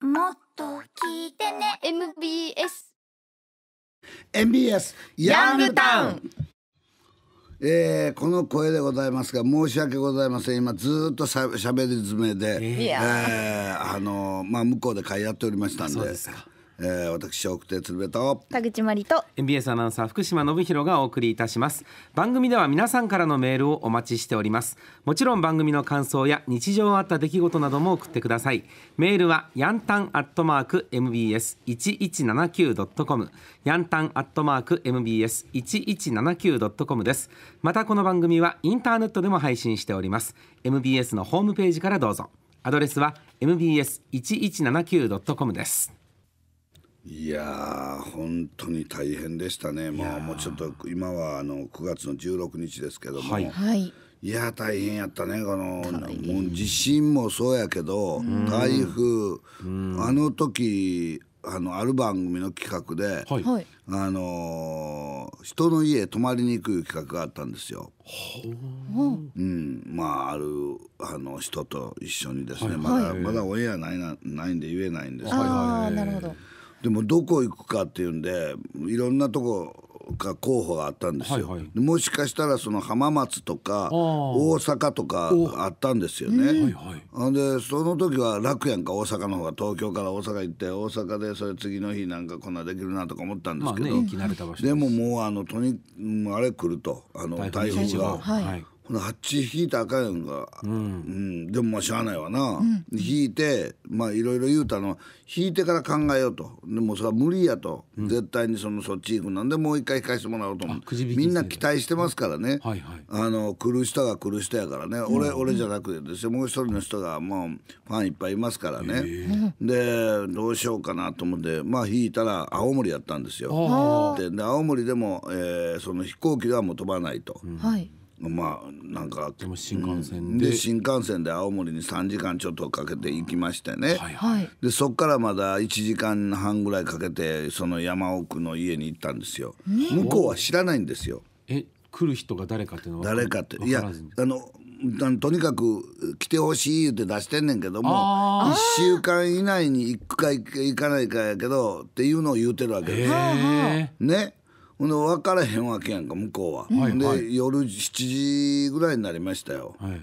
もっと聞いてね MBS MBS ヤングタウンえー、この声でございますが申し訳ございません今ずっとしゃべり詰めで、あのまあ、向こうで会やっておりましたんで。えー、私奥手鶴瓶と田口真理と MBS アナウンサー福島信弘がお送りいたします番組では皆さんからのメールをお待ちしておりますもちろん番組の感想や日常あった出来事なども送ってくださいメールはヤンタンアットマーク MBS1179.com ヤンタンアットマーク MBS1179.com ですまたこの番組はインターネットでも配信しております MBS のホームページからどうぞアドレスは mbs1179.com ですいや本当に大変でしたね、まあ、もうちょっと今はあの9月の16日ですけども、はい、いや大変やったねこのもう地震もそうやけど台風あの時あのある番組の企画で、はい、あのー、人の家泊まりに行く企画があったんですよ。うん、まああるあの人と一緒にですね、はい、まだ、はい、まだオンエアないなないんで言えないんですけど。あなるどでもどこ行くかっていうんでいろんなとこが候補があったんですよ、はいはい、もしかしたらその浜松とか大阪とかあったんですよね、えー、でその時は楽やんか大阪の方が東京から大阪行って大阪でそれ次の日なんかこんなできるなとか思ったんですけど、まあね、ででももうあのとにあれ来るとあの台風が。はいほなあ引いたらあかんやんか、うん、うん、でもまあしゃあないわな、うん、引いてまあいろいろ言うたのは引いてから考えようとでもそれは無理やと、うん、絶対にそのそっち行くなんでもう一回引かしてもらおうと思うみんな期待してますからね、はいはい、あの来る人が来る人やからね、俺俺じゃなくてですよもう一人の人がもうファンいっぱいいますからねでどうしようかなと思ってまあ引いたら青森やったんですよ。で青森でも、えー、その飛行機ではもう飛ばないと。はいまあなんかでも新幹線でうんで、新幹線で青森に3時間ちょっとかけて行きましてね、はいはい、でそっからまだ1時間半ぐらいかけてその山奥の家に行ったんですよ、ね、向こうは知らないんですよえ来る人が誰かっていうのは誰かっていやあのとにかく来てほしいって出してんねんけども1週間以内に行くか行かないかやけどっていうのを言うてるわけです。ねほんで分からへんわけやんか向こうは、で、はい、夜7時ぐらいになりましたよ、はい、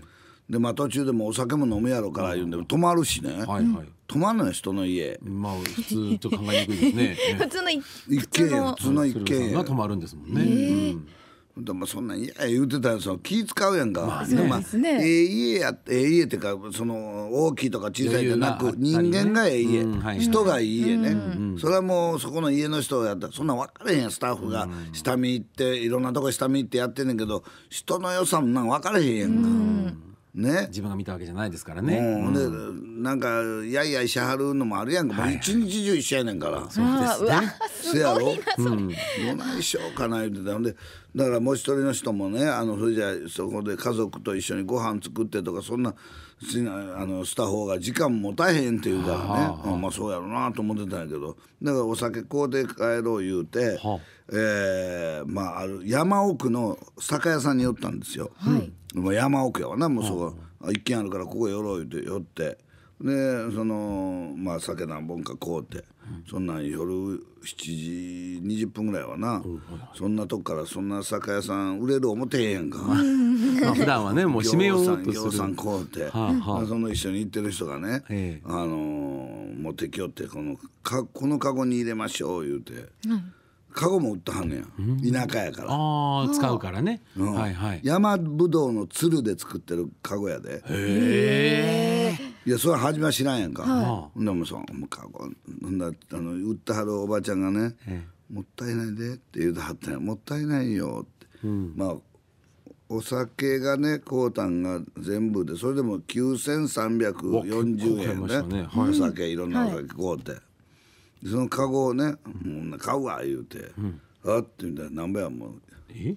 でまあ途中でもお酒も飲むやろから言うんで泊まるしね、はいはい、泊まんない人の家まあ普通と考えにくいですね 普通の一軒家普通の一軒家が泊まるんですもんね、えーうんでもそんなに言ってたらその気使うやんか、まあねまあ、ええ家やええ家ってかその大きいとか小さいじゃなく、人間がええ家、人がいい家ね、それはもうそこの家の人やったらそんな分からへんやスタッフが下見行っていろんなとこ下見行ってやってんねんけど人の予算なん分からへんやんか。ね、自分が見たわけじゃないですからね。うんで、なんかやいやいしはるのもあるやんか、はい、一日中一緒やねんから。そうですね。せやろ。うん、どないしようかな言ってたんで、だからもう一人の人もね、あのそれじゃそこで家族と一緒にご飯作ってとかそんな。あのした方が時間もたへんっていうからね、はあはあ、まあそうやろうなと思ってたんやけどだからお酒買うて帰ろう言うて、はえー、まあある山奥の酒屋さんに寄ったんですよ、はい、まあ、山奥やわなもうそこ、あ、一軒あるからここ寄ろう言うて寄ってでそのまあ酒何本か買うて。そんなん夜7時20分ぐらいはな、そんなとこからそんな酒屋さん売れる思てへんか、まあ普段はねもう閉 めようとするさんこうて、その一緒に行ってる人がね、あの持ってきよってこのかこのカゴに入れましょう言うて。うんカゴも売ってはんねや、うん、田舎やからあ使うからね、うん、はいはい、山ぶどうの鶴で作ってるカゴやでへえいやそれは初めは知らんやんか、はい、でもそのカゴなんだあの売ってはるおばちゃんがね「もったいないで」って言うてはったんや「もったいないよ」って、うん、まあお酒がねこうたんが全部でそれでも9,340円ね、ねはい、お酒いろんなお酒こうて。いそのカゴをね「うん、買うわ」言うて「あっ」てみたいな何倍やもんえ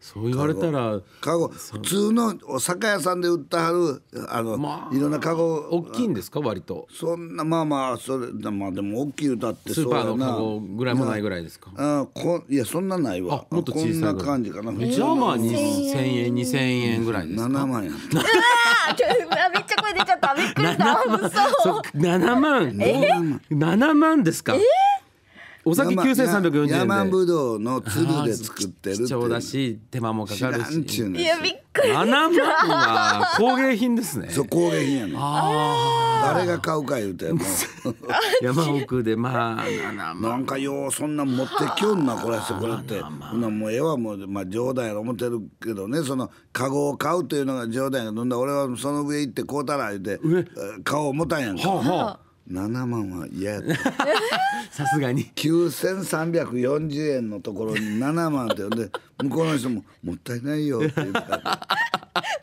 そう言われたらカゴ普通のお酒屋さんで売ってはるあの、まあ、いろんなカゴ大きいんですか割とそんなまあまあそれまあでも大きい歌ってスーパーのカゴぐらいもないぐらいですか、まあ、あこいやそんなないわもっと小さいこんな感じかなじゃあまあ2000円2000円ぐらいですか7万や めっちゃ声出ちゃったびっくりした万7万 ,7 万ですかえーお酒9 3円で山ぶどうの粒で作ってるって貴重だし手間もかかるし7万は工芸品ですねそう工芸品や誰が買うか言うても 山奥でまあなんかようそんなん持ってきよんなこれそこらってほなもう絵はもう、まあ、冗談やろ思ってるけどねその籠を買うというのが冗談やけど俺はその上行って買うたら言うて顔を持たんやんか。はあはあ七万は嫌やった さすがに九千三百四十円のところに七万って呼んで向こうの人も「もったいないよ」って言ってた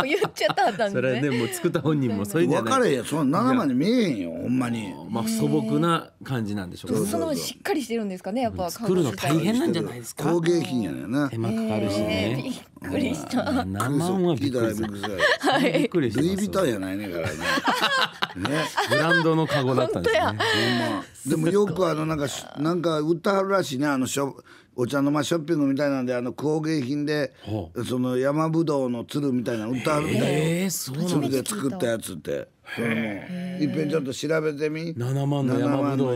言っちゃったんだねそれはねもう作った本人もそうじゃないかれや、その七万に見えへんよほんまにまあ素朴な感じなんでしょうそのしっかりしてるんですかねやっぱ作るの大変なんじゃないですか工芸品やねんな手間かかるしねびっくりした7万はびっくりしたはい。びっくりしたルイ・ヴィトンやないねからね ねブランドのカゴだったんですね。でもよくあのなんかなんか売ってはるらしいねあのしょお茶の間ショッピングみたいなんであの工芸品でその山ぶどうの鶴みたいなの売ってはるみたいなそれで作ったやつって。いっぺんちょっと調べてみ7万の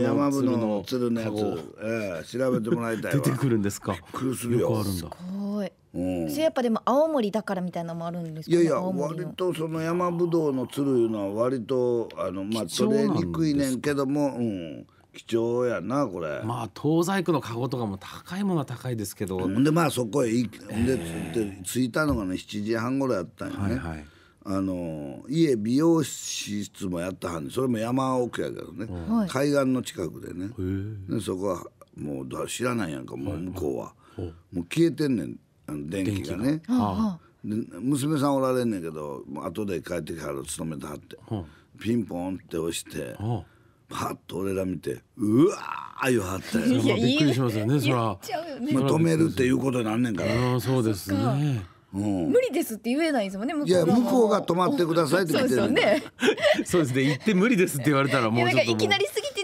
山ぶどうの鶴のやつ、ええ、調べてもらいたい 出てくるんですかくるすごいうん、それやっぱでも青森だからみたいなのもあるんですか、ね、いやいや割とその山ぶどうのつるいうのは割とあのまあ取れにくいねんけども、うん、貴重やなこれまあ東西区の籠とかも高いものは高いですけど、うん、でまあそこへ行で着いたのがね7時半頃やったんよね、はいはい、あの家美容室もやったはんそれも山奥やけどね、海岸の近くでねでそこはもう知らないやんかもう向こうは、はい、もう消えてんねん電気がね、はあ、娘さんおられんねんけど後で帰ってきはる勤めてはって、はピンポンって押して、パッと俺ら見てうわー言わはったよびっくりしますよねそら、ね、止めるっていうことになんねんからそうですねうん、無理ですって言えないですもんね向こういや向こうが止まってくださいって言ってる そうですねそうですね行って無理ですって言われたらもうちょっといきなり過ぎて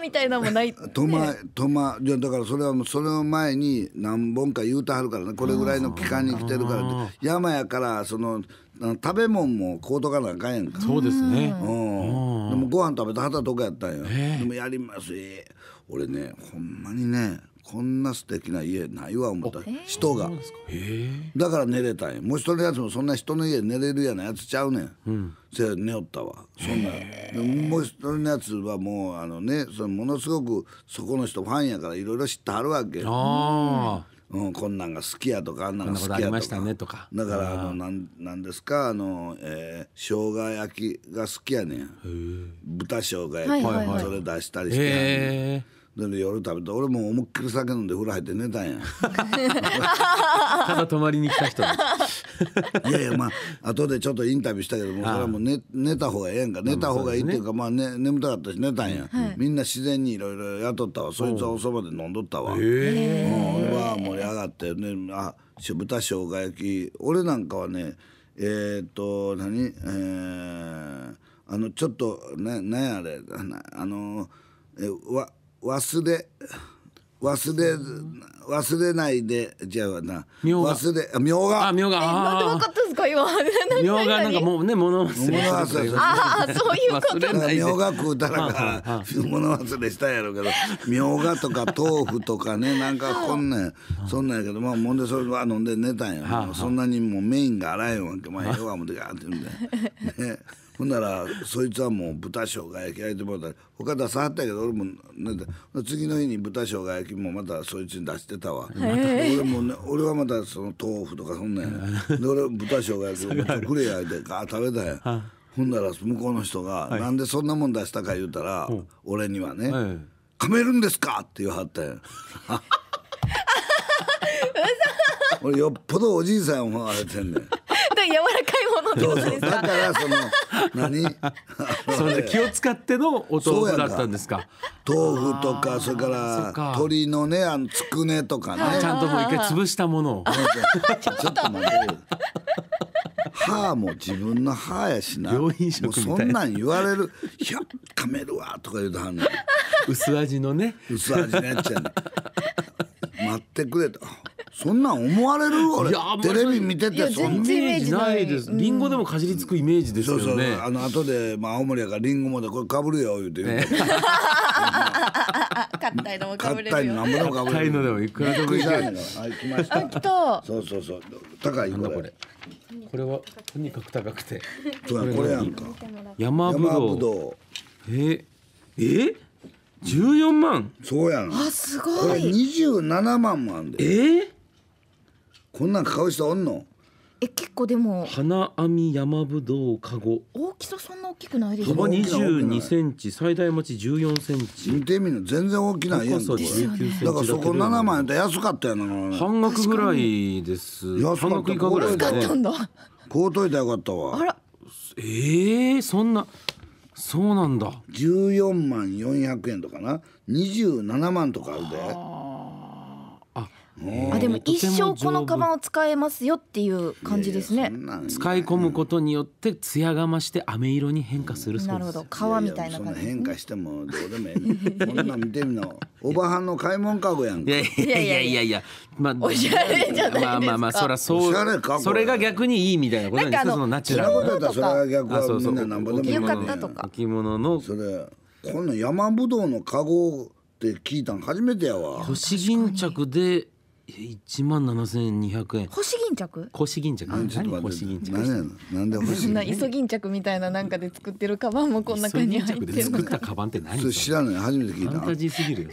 みたいなのもないとまとまじゃだからそれはもうそれの前に何本か言うてはるからねこれぐらいの期間に来てるからって山やからその食べ物も買うとかなあかんやんかそうですねうんでもご飯食べてはたとこやったんやでもやりますえ俺ねほんまにねこんな素敵な家ないわ思った人がだから寝れたんやもう一人のやつもそんな人の家寝れるやなやつちゃうねん、うん、せ寝よったわそんなもう一人のやつはもうあのねそのものすごくそこの人ファンやからいろいろ知ってはるわけああうん、こんなんが好きやとかあんなんが好きやとか、ね、とかだからあのなんなんですかあの、えー、生姜焼きが好きやねん豚生姜焼き、はいはい、それ出したりして、ね、で夜食べて俺も思いっきり酒飲んで風呂入って寝たんやただ泊まりに来た人いやいやまあ後でちょっとインタビューしたけどもそれはもう寝寝た方がええんか寝た方がいいっていうかまあ、ね、眠たかったし寝たんや、はい、みんな自然にいろいろ雇ったわそいつはおそばで飲んどったわ。え俺うわ盛り上がってねあ豚生姜焼き俺なんかはねえー、っと何えー、あのちょっとななんやあれあのえわ忘れ忘れ忘れないでじゃあな忘れみょうがあみょうがなんで分かったんですか今みょうがなんかもうね物忘れああそういうことみょうが食うたらか物忘れしたやろうけどみょうがとか豆腐とかねなんかこんなんそんなんやけどまあもんでそれは飲んで寝たんやそんなにもうメインがらへんわけまあええわ思てガーって言うんでね。ほんならそいつはもう豚生姜焼き焼いてもらった他出さはったけど俺もなん次の日に豚生姜焼きもまたそいつに出してたわ俺も、ね、俺はまたその豆腐とかそんなんや、ね、で俺豚生姜焼きをくれやいてガー食べたんやほんなら向こうの人が、はなんでそんなもん出したか言うたら、俺にはね、噛めるんですか?」って言わはったんや。俺よっぽどおじいさんを思われてんねん。柔らかいものってことですかだからその何 そ気を使ってのお豆腐だったんですか豆腐とかそれから鶏のねあのつくねとかねちゃんともう一回潰したものを ちょっと待って歯も自分の歯やしな病院食そんなん言われる「いや噛めるわ」とか言うとはんね薄味のね薄味のやつやゃん 待ってくれとそんなん思われる俺テレビ見ててそんなイメージないですリンゴでもかじりつくイメージですよね、そうそうあの後で、まあ、青森やからリンゴもでこれかぶるよ言うて言 ったいのもかぶれるよったいのでもいくらでもいけるはい来ましたあそうそうそう高いこれこれはとにかく高くてこれやんか山ぶどうええ14万そうやんあすごいこれ27万もあんえーこんなん買う人おんのえ結構でも花み山ぶどうかご大きさそんな大きくないです幅二十二センチ最大持ち十四センチ見てみる全然大きないやんかだからそこ七万円で安かったやな半額ぐらいです安かったぐらいかね、ったんだ買うといたよかったわあらえー、そんなそうなんだ14万400円とかな27万とかあるであでも一生このカバンを使えますよっていう感じですね。使い込むことによって艶が増して飴色に変化するそうです。なるほど、皮みたいな感じ、ね、変化してもどうでもいい、こんな見てるの、おばはんの買い物かごやんいや いやいやいやいや、まあおしゃれじゃないまあまあまあそらそう。それが逆にいいみたいなことなんですか。そのナチュラルな。それは逆はみんななんぼでもいい。よかっとか。着物のそれこの山ぶどうのかごって聞いたん初めてやわ。都市巾着で。一万七千二百円。星巾着。星巾着。何星巾着。なんで星。な磯巾着みたいななんかで作ってるカバンもこんな感じ。作ったカバンって何。それ知らない、初めて聞いた。ファンタジーすぎるよ。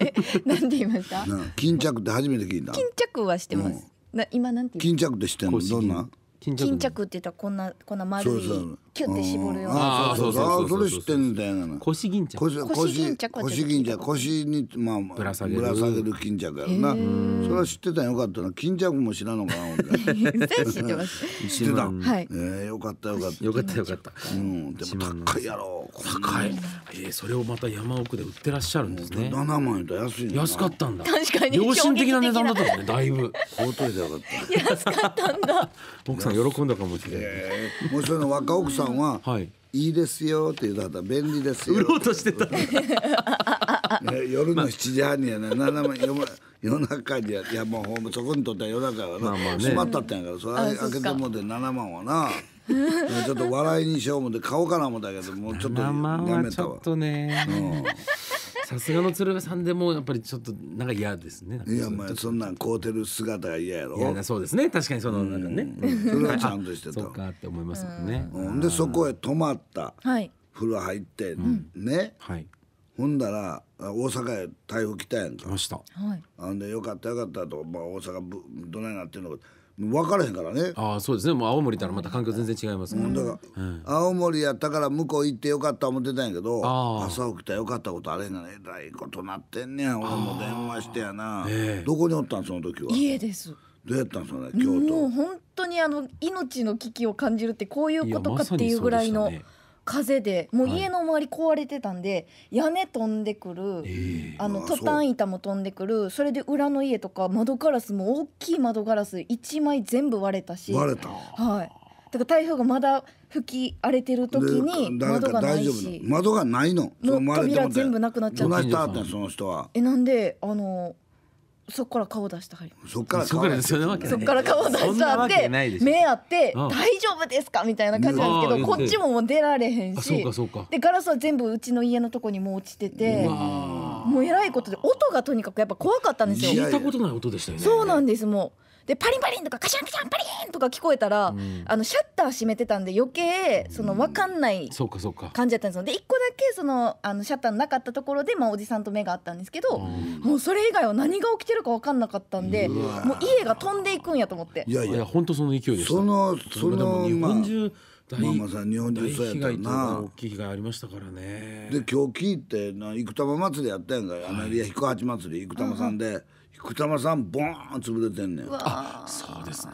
え、なんて言いました。巾着って初めて聞いた。巾着はしてます。な、今なんて。巾着って知ってんの、どんな。巾着って言ったら、こんな、こんな丸い。キュって絞るようなああそうそうそれ知ってんだよ腰巾着腰巾着腰巾腰にまあぶら下げる巾着やなそれは知ってたよかったな巾着も知らんのかな 知ってたはいよかったよかったよかったよかったうんでも高いやろ高いえそれをまた山奥で売ってらっしゃるんですね万円と安い安かったんだ確かに良心的な値段だったもんねだいぶ相当でよかった安かったんだ奥さん喜んだかもしれないもうその若奥さんんは、はい、いいですよって言うたら便利ですよ売ろうとしてた 夜の7時半にやね7万夜中にやいやもうほんまそこにとっては夜中やからな、まあまあね、閉まったってんやからそれ開けてもでて7万はなちょっと笑いにしよう思って買おうかな思ったけどもうちょっとやめたわ。ちょっとね、うんさすがの鶴瓶さんでもやっぱりちょっとなんか嫌ですねいやまあそんなん凍うてる姿が嫌やろいやそうですね確かにそのなんかね、それはちゃんとしてた そうかって思いますもんね、うん、でそこへ泊まった、はい、風呂入って、うん、ね、はい、ほんだら大阪へ台風来たやんか来ました、はい、あんでよかったよかったと、まあ、大阪ぶどないなってんのか分からへんからねああそうですねもう青森たらまた環境全然違いますから、うん、だから、うん、青森やったから向こう行ってよかった思ってたんやけど朝起きたらよかったことあれへんがえらいことなってんねや俺も電話してやな、えー、どこにおったんその時は家ですどうやったんそれ京都もう本当にあの命の危機を感じるってこういうことかっていうぐらいの、い風でもう家の周り壊れてたんで、屋根飛んでくる、あのトタン板も飛んでくるそれで裏の家とか窓ガラスも大きい窓ガラス1枚全部割れたし割れたはいだから台風がまだ吹き荒れてる時に窓がないし窓がないのもう扉全部なくなっちゃったのえなんであのそっから顔出してはりそっからそっからそっから顔出してって目あって大丈夫ですかみたいな感じなんですけどこっちももう出られへんしでガラスは全部うちの家のとこにも落ちててもうえらいことで音がとにかくやっぱ怖かったんですよ聞いたことない音でしたよねそうなんですもうでパリンパリンとかカシャンカシャンパリンとか聞こえたら、うん、あのシャッター閉めてたんで余計その分かんない感じやったんですよで1個だけそのあのシャッターなかったところで、まあ、おじさんと目があったんですけど、もうそれ以外は何が起きてるか分かんなかったんでもう家が飛んでいくんやと思っていやいや本当その勢いでしたそのその日本中、大まあ、まさに日本中そうやったな大きい被害ありましたからねで今日聞いてな生玉祭りやったやんかアナリア彦八祭り生玉さんで、くたまさんボーン潰れてんねんあそうですね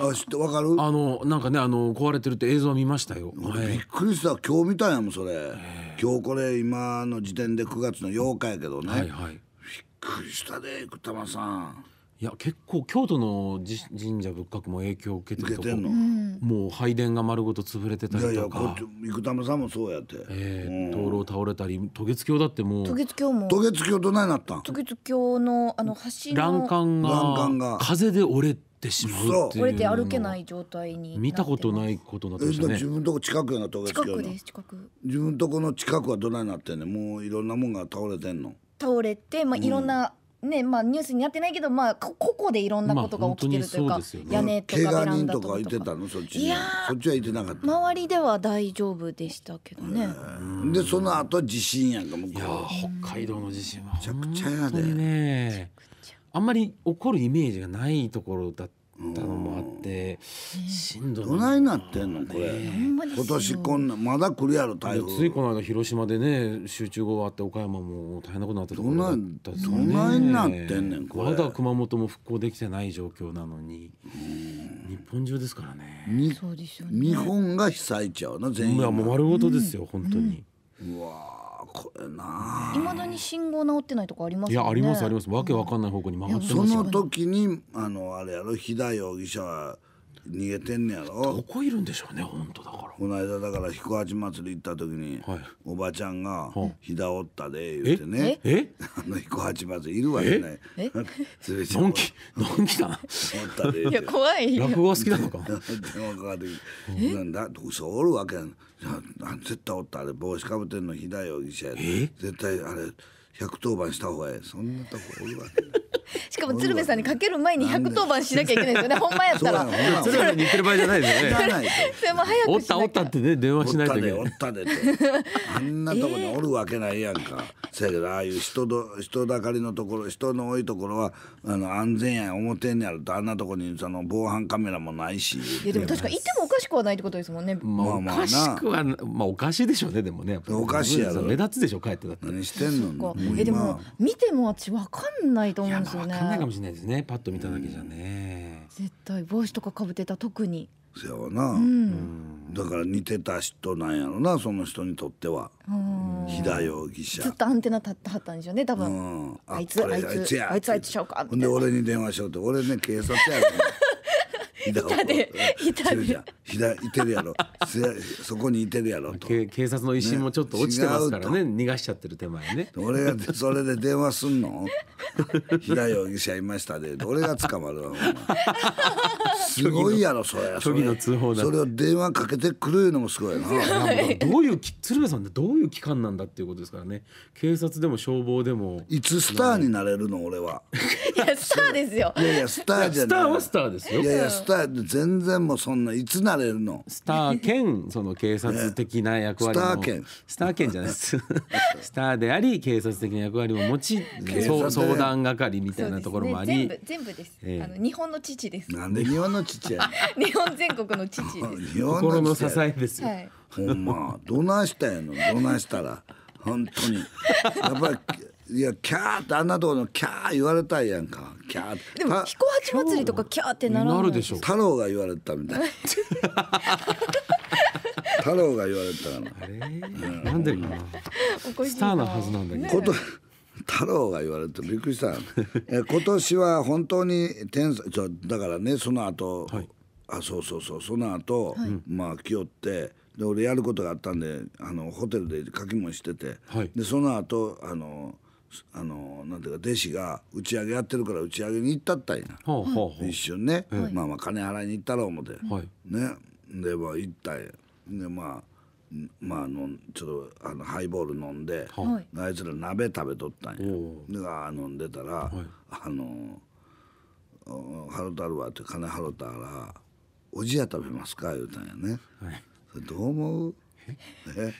あ知ってわかるあのなんかねあの壊れてるって映像見ましたよ、はい、びっくりした今日見たんやもんそれ今日これ今の時点で9月の8日やけどね、はいはい、びっくりしたで菊玉さんいや結構京都の神社仏閣も影響を受けてるとこもう拝殿が丸ごと潰れてたりとかいやいやこっち生玉さんもそうやって、えー、灯籠れたり渡月橋だってもう渡月橋も渡月橋どないなったん渡月橋のあの橋の欄干欄干が風で折れてしまうっていう折れて歩けない状態に見たことないことになってましたね自分とこ近くやな渡月近橋くです近く自分とこの近くはどないなってんねもういろんなもんが倒れてんの倒れて、まあ、いろんなねまあ、ニュースになってないけど、まあ、こここでいろんなことが起きてるというか、まあうね、屋根とかベランダとかとかそっちは言てなかった周りでは大丈夫でしたけどねでその後地震やんかもういや北海道の地震はめちゃくちゃやでねあんまり起こるイメージがないところだったたのもあってしんどないなってんのこれ、今年こんなまだ来るやろ台風ついこの間広島でね集中豪雨あって岡山も大変なことになってどころだったどないなってんねんこれまだ熊本も復興できてない状況なのに日本中ですからね日本が被災ちゃうな全員いやもう丸ごとですよ、本当にうわこれないまだに信号直ってないとかあります、ね、いやありますありますわけわかんない方向にってその時にあのあれやろ飛騨容疑者は逃げてんねやろどこいるんでしょうね本当だからこの間だから彦八祭り行った時に、はい、おばちゃんが「ひだおったで」言ってねえあの彦八祭りいるわけないえのんきのんきだおったでいや怖い落語は好きなのか電話かかってきて「なんだ嘘おるわけやん絶対おったあれ帽子かぶってんのひだ容疑者や絶対あれ百1番した方がいいそんなとこおるわけ しかも鶴瓶さんにかける前に百1番しなきゃいけないですよねほんまやったら鶴瓶さんに言ってる場合じゃないですよね でも早くおったおったってね電話しないといけないおったであんなとこにおるわけないやんか、せやけどああいう人ど人だかりのところ人の多いところはあの安全や表にあるとあんなとこにその防犯カメラもないしいやでも確か行ってもおかしくはないってことですもんね、まあ、まあまあおかしいでしょうねでもねおかしいやろ目立つでしょ帰ってって何してんのえでも見ても私わかんないと思うんですよね。わかんないかもしれないですね。パッと見ただけじゃね。絶対帽子とかかぶってた特に。せやわな、うん、だから似てた人なんやろなその人にとっては飛田容疑者ずっとアンテナ立ってはったんでしょうね多分、うん、あいつあいつあいつあいつしようかほんで俺に電話しようって俺ね警察やから膝を板で板でいてるやろそこにいてるやろと警察の威信もちょっと落ちてますからね逃がしちゃってる手前ね俺がそれで電話すんの平容疑者いましたで俺が捕まるわすごいやろそれそれの通報それを電話かけてくるのもすごいな、はい、どういう鶴瓶さんってどういう機関なんだっていうことですからね警察でも消防でもいつスターになれるの俺はやスターですよいやいやスターじゃスターはスターですよいやいやスターで全然もうそんないつなれるのスター兼その警察的な役割もスター兼スター兼じゃないです スターであり警察的な役割も持ち相相談係みたいなところもあり、ね全部全部です、ええあの日本の父ですなんで日本の父や 日本全国の父 ねんです日本心の支えですよ、はいほんまどないしたんやのどないしたら本当にやっぱりいやキャーってあんなところのキャー言われたいやんかキャーでも彦八祭りとかキャーってならなるでしょう太郎が言われたみたい 太郎が言われたかな、うん、なんでかなスターなはずなんだけど、こと太郎が言われてびっくりした え今年は本当に天才だからねその後、はい、あそうそうそうその後、はい、まあ来よってで俺やることがあったんであのホテルで書きもしてて、はい、でその後あのあのなんていうか弟子が打ち上げやってるから打ち上げに行ったったんや、一瞬ね、はいまあまあ金払いに行ったろう思て、はいねでまあ行ったんやでまあまああのちょっとあのハイボール飲んで、はいあいつら鍋食べとったんやであー飲んでたら、あのお「ハロタルは」って金払ったら「おじや食べますか?」言うたんやね、はいそれどう思うえ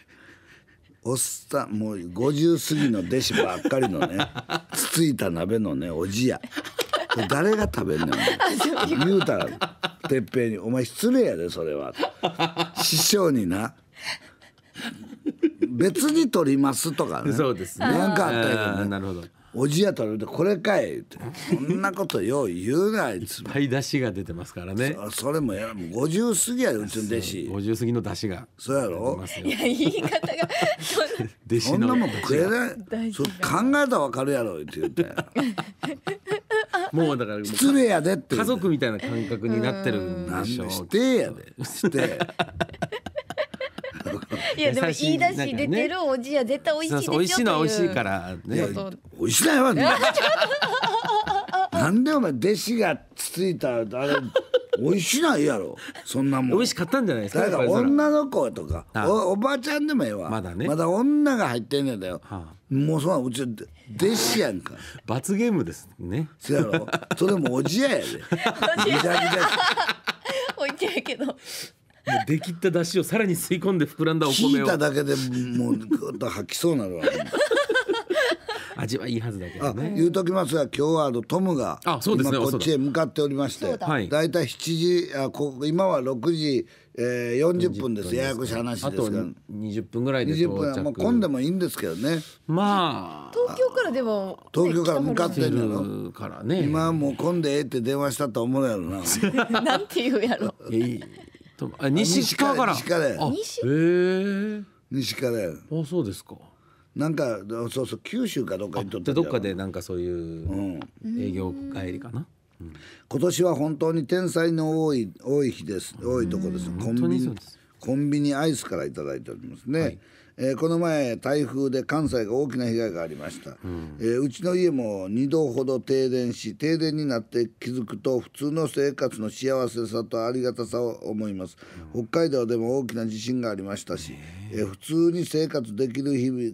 おっさんもう50過ぎの弟子ばっかりのね つついた鍋のねおじや誰が食べんねん 言うたら哲平に「お前失礼やでそれは」師匠にな別に取りますとかね そうですねなんかあったけど、ね、なるほどおじやとらでこれかいってこんなことよう言うなあいついっぱい出汁が出てますからねそそれもやもう50過ぎやでうちの弟子50過ぎの出汁がそうやろいや言い方が弟子そんなもん食えないそう考えたらわかるやろって言ってもうだから失礼やでって家族みたいな感覚になってるんでしょうしてやでして いやでも言い出し出てるおじや絶対おいしいですよ美味しいのは美味しいからね美味しないわ なんでお前弟子がつついたあれ美味しないやろそんなもん美味しかったんじゃないですかだから女の子とかおおばあちゃんでもええわまだねまだ女が入ってんねんだよ、はあ、もうそんなうち弟子やんか罰ゲームですねそうやろそれもおじややでおじ やけどう出来った出汁をさらに吸い込んで膨らんだお米を引いただけでもうぐっと吐きそうなるわ味はいいはずだけど、ね、言うときますが今日はあのトムがあそうです、ね、こっちへ向かっておりましてだいたい7時あこ今は6時、えー、40分ですややこしい話ですがあと20分ぐらいで到着分もう混んでもいいんですけどねまあ東京からでも、ね、東京から向かってるのからね今はもう混んでええって電話したと思うやろな なんて言うやろ西川から西からあへえ西からあそうですかなんかそうそう九州かどっかにとってどっかでなんかそういう営業帰りかな、うん、今年は本当に天才の多い多い日です多いとこですコンビニコンビニアイスからいただいておりますね、はいえー、この前台風で関西が大きな被害がありました、うん、えー、うちの家も2度ほど停電し停電になって気づくと普通の生活の幸せさとありがたさを思います、うん、北海道でも大きな地震がありましたし、えー、普通に生活できる日々、え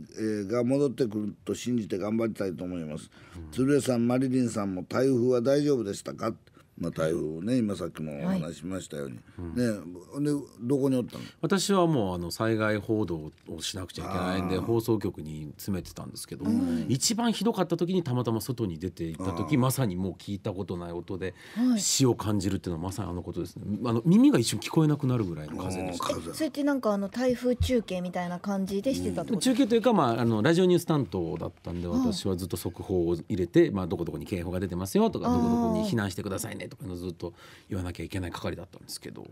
ー、が戻ってくると信じて頑張りたいと思います、うん、鶴瓶さんマリリンさんも台風は大丈夫でしたかまあ、台風ね今さっきもお話しましたように、はい、ね、どこにおったの私はもうあの災害報道をしなくちゃいけないんで放送局に詰めてたんですけど、うん、一番ひどかった時にたまたま外に出ていった時まさにもう聞いたことない音で、死を感じるっていうのはまさにあのことですねあの耳が一瞬聞こえなくなるぐらいの風でしたそれってなんかあの台風中継みたいな感じでしてたと、うん、中継というか、まあ、あのラジオニュース担当だったんで私はずっと速報を入れて、まあ、どこどこに警報が出てますよとかどこどこに避難してくださいねとかずっと言わなきゃいけない係だったんですけど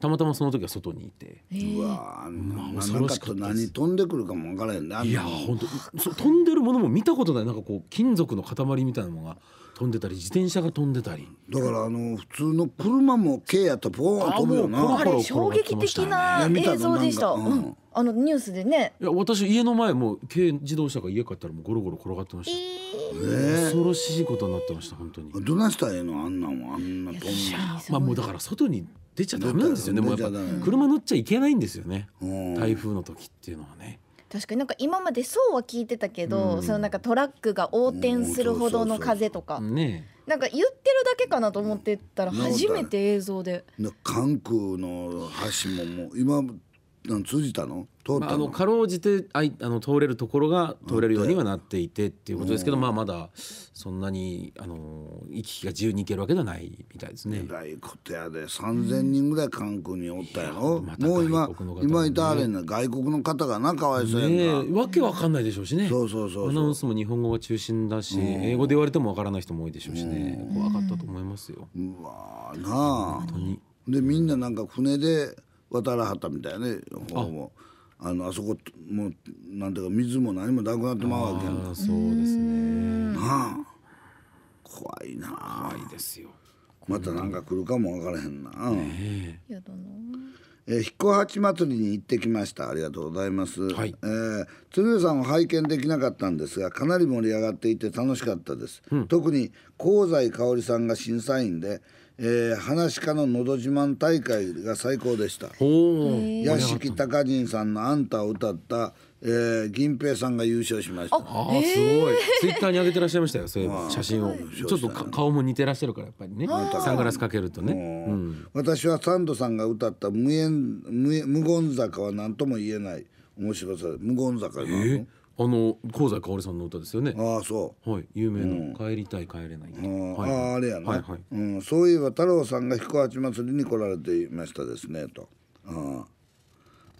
たまたまその時は外にいてうわあ恐ろしっ何飛んでくるかも分からへんねいや本当飛んでるものも見たことないなんかこう金属の塊みたいなものが飛んでたり自転車が飛んでたりだからあの普通の車も軽やったらボーン飛ぶよなあれ衝撃的な映像でした、うん、あのニュースでねいや私家の前も軽自動車が家買ったらもうゴロゴロ転がってました、えー、恐ろしいことになってました本当にどなしたらええのあんなんあんな飛んまあもうだから外に出ちゃダメなんですよねもうやっぱ車乗っちゃいけないんですよね台風の時っていうのはね確かになんか今までそうは聞いてたけど、うん、そのなんかトラックが横転するほどの風とか、ね、なんか言ってるだけかなと思ってたら初めて映像で。関空の橋ももう今通じたの通ったの,、あ、のかろうじてああの通れるところが通れるようにはなっていてっていうことですけど、まあ、まだそんなにあの行き来が自由に行けるわけではないみたいですね。えらいことやで3,000人ぐらい韓国におったやろ、ま、もう今今いたあれな外国の方がなかわいそうやんか、わけわかんないでしょうしねそうそうそうアナウンスも日本語が中心だし、英語で言われてもわからない人も多いでしょうしね、怖かったと思いますよ。うわなあでみんななんか船で渡らはったみたいね方もあのあそこもうなんていうか水も何もなくなってまうわけやかそうですねなあ怖いな怖いですよまた何か来るかも分からへんな、ね、え彦八祭りに行ってきましたありがとうございます、はい、えー、鶴瓶さんを拝見できなかったんですがかなり盛り上がっていて楽しかったです、うん、特に香西香織さんが審査員でえー、話し家ののど自慢大会が最高でした屋敷隆人さんの「あんた」を歌ったえー、銀平さんが優勝しました。あ、あすごい。ツイッターに上げてらっしゃいましたよ。そういう写真を。ちょっと顔も似てらっしゃるからやっぱりね。サングラスかけるとね。うん、私はサンドさんが歌った無縁無無言坂は何とも言えない面白さ。無言坂、えー、あの香西かおりさんの歌ですよね。ああそう。はい、有名な、帰りたい帰れない。ああ、あれやな、はいはいうん。そういえば太郎さんが彦八祭りに来られていましたですねと。あ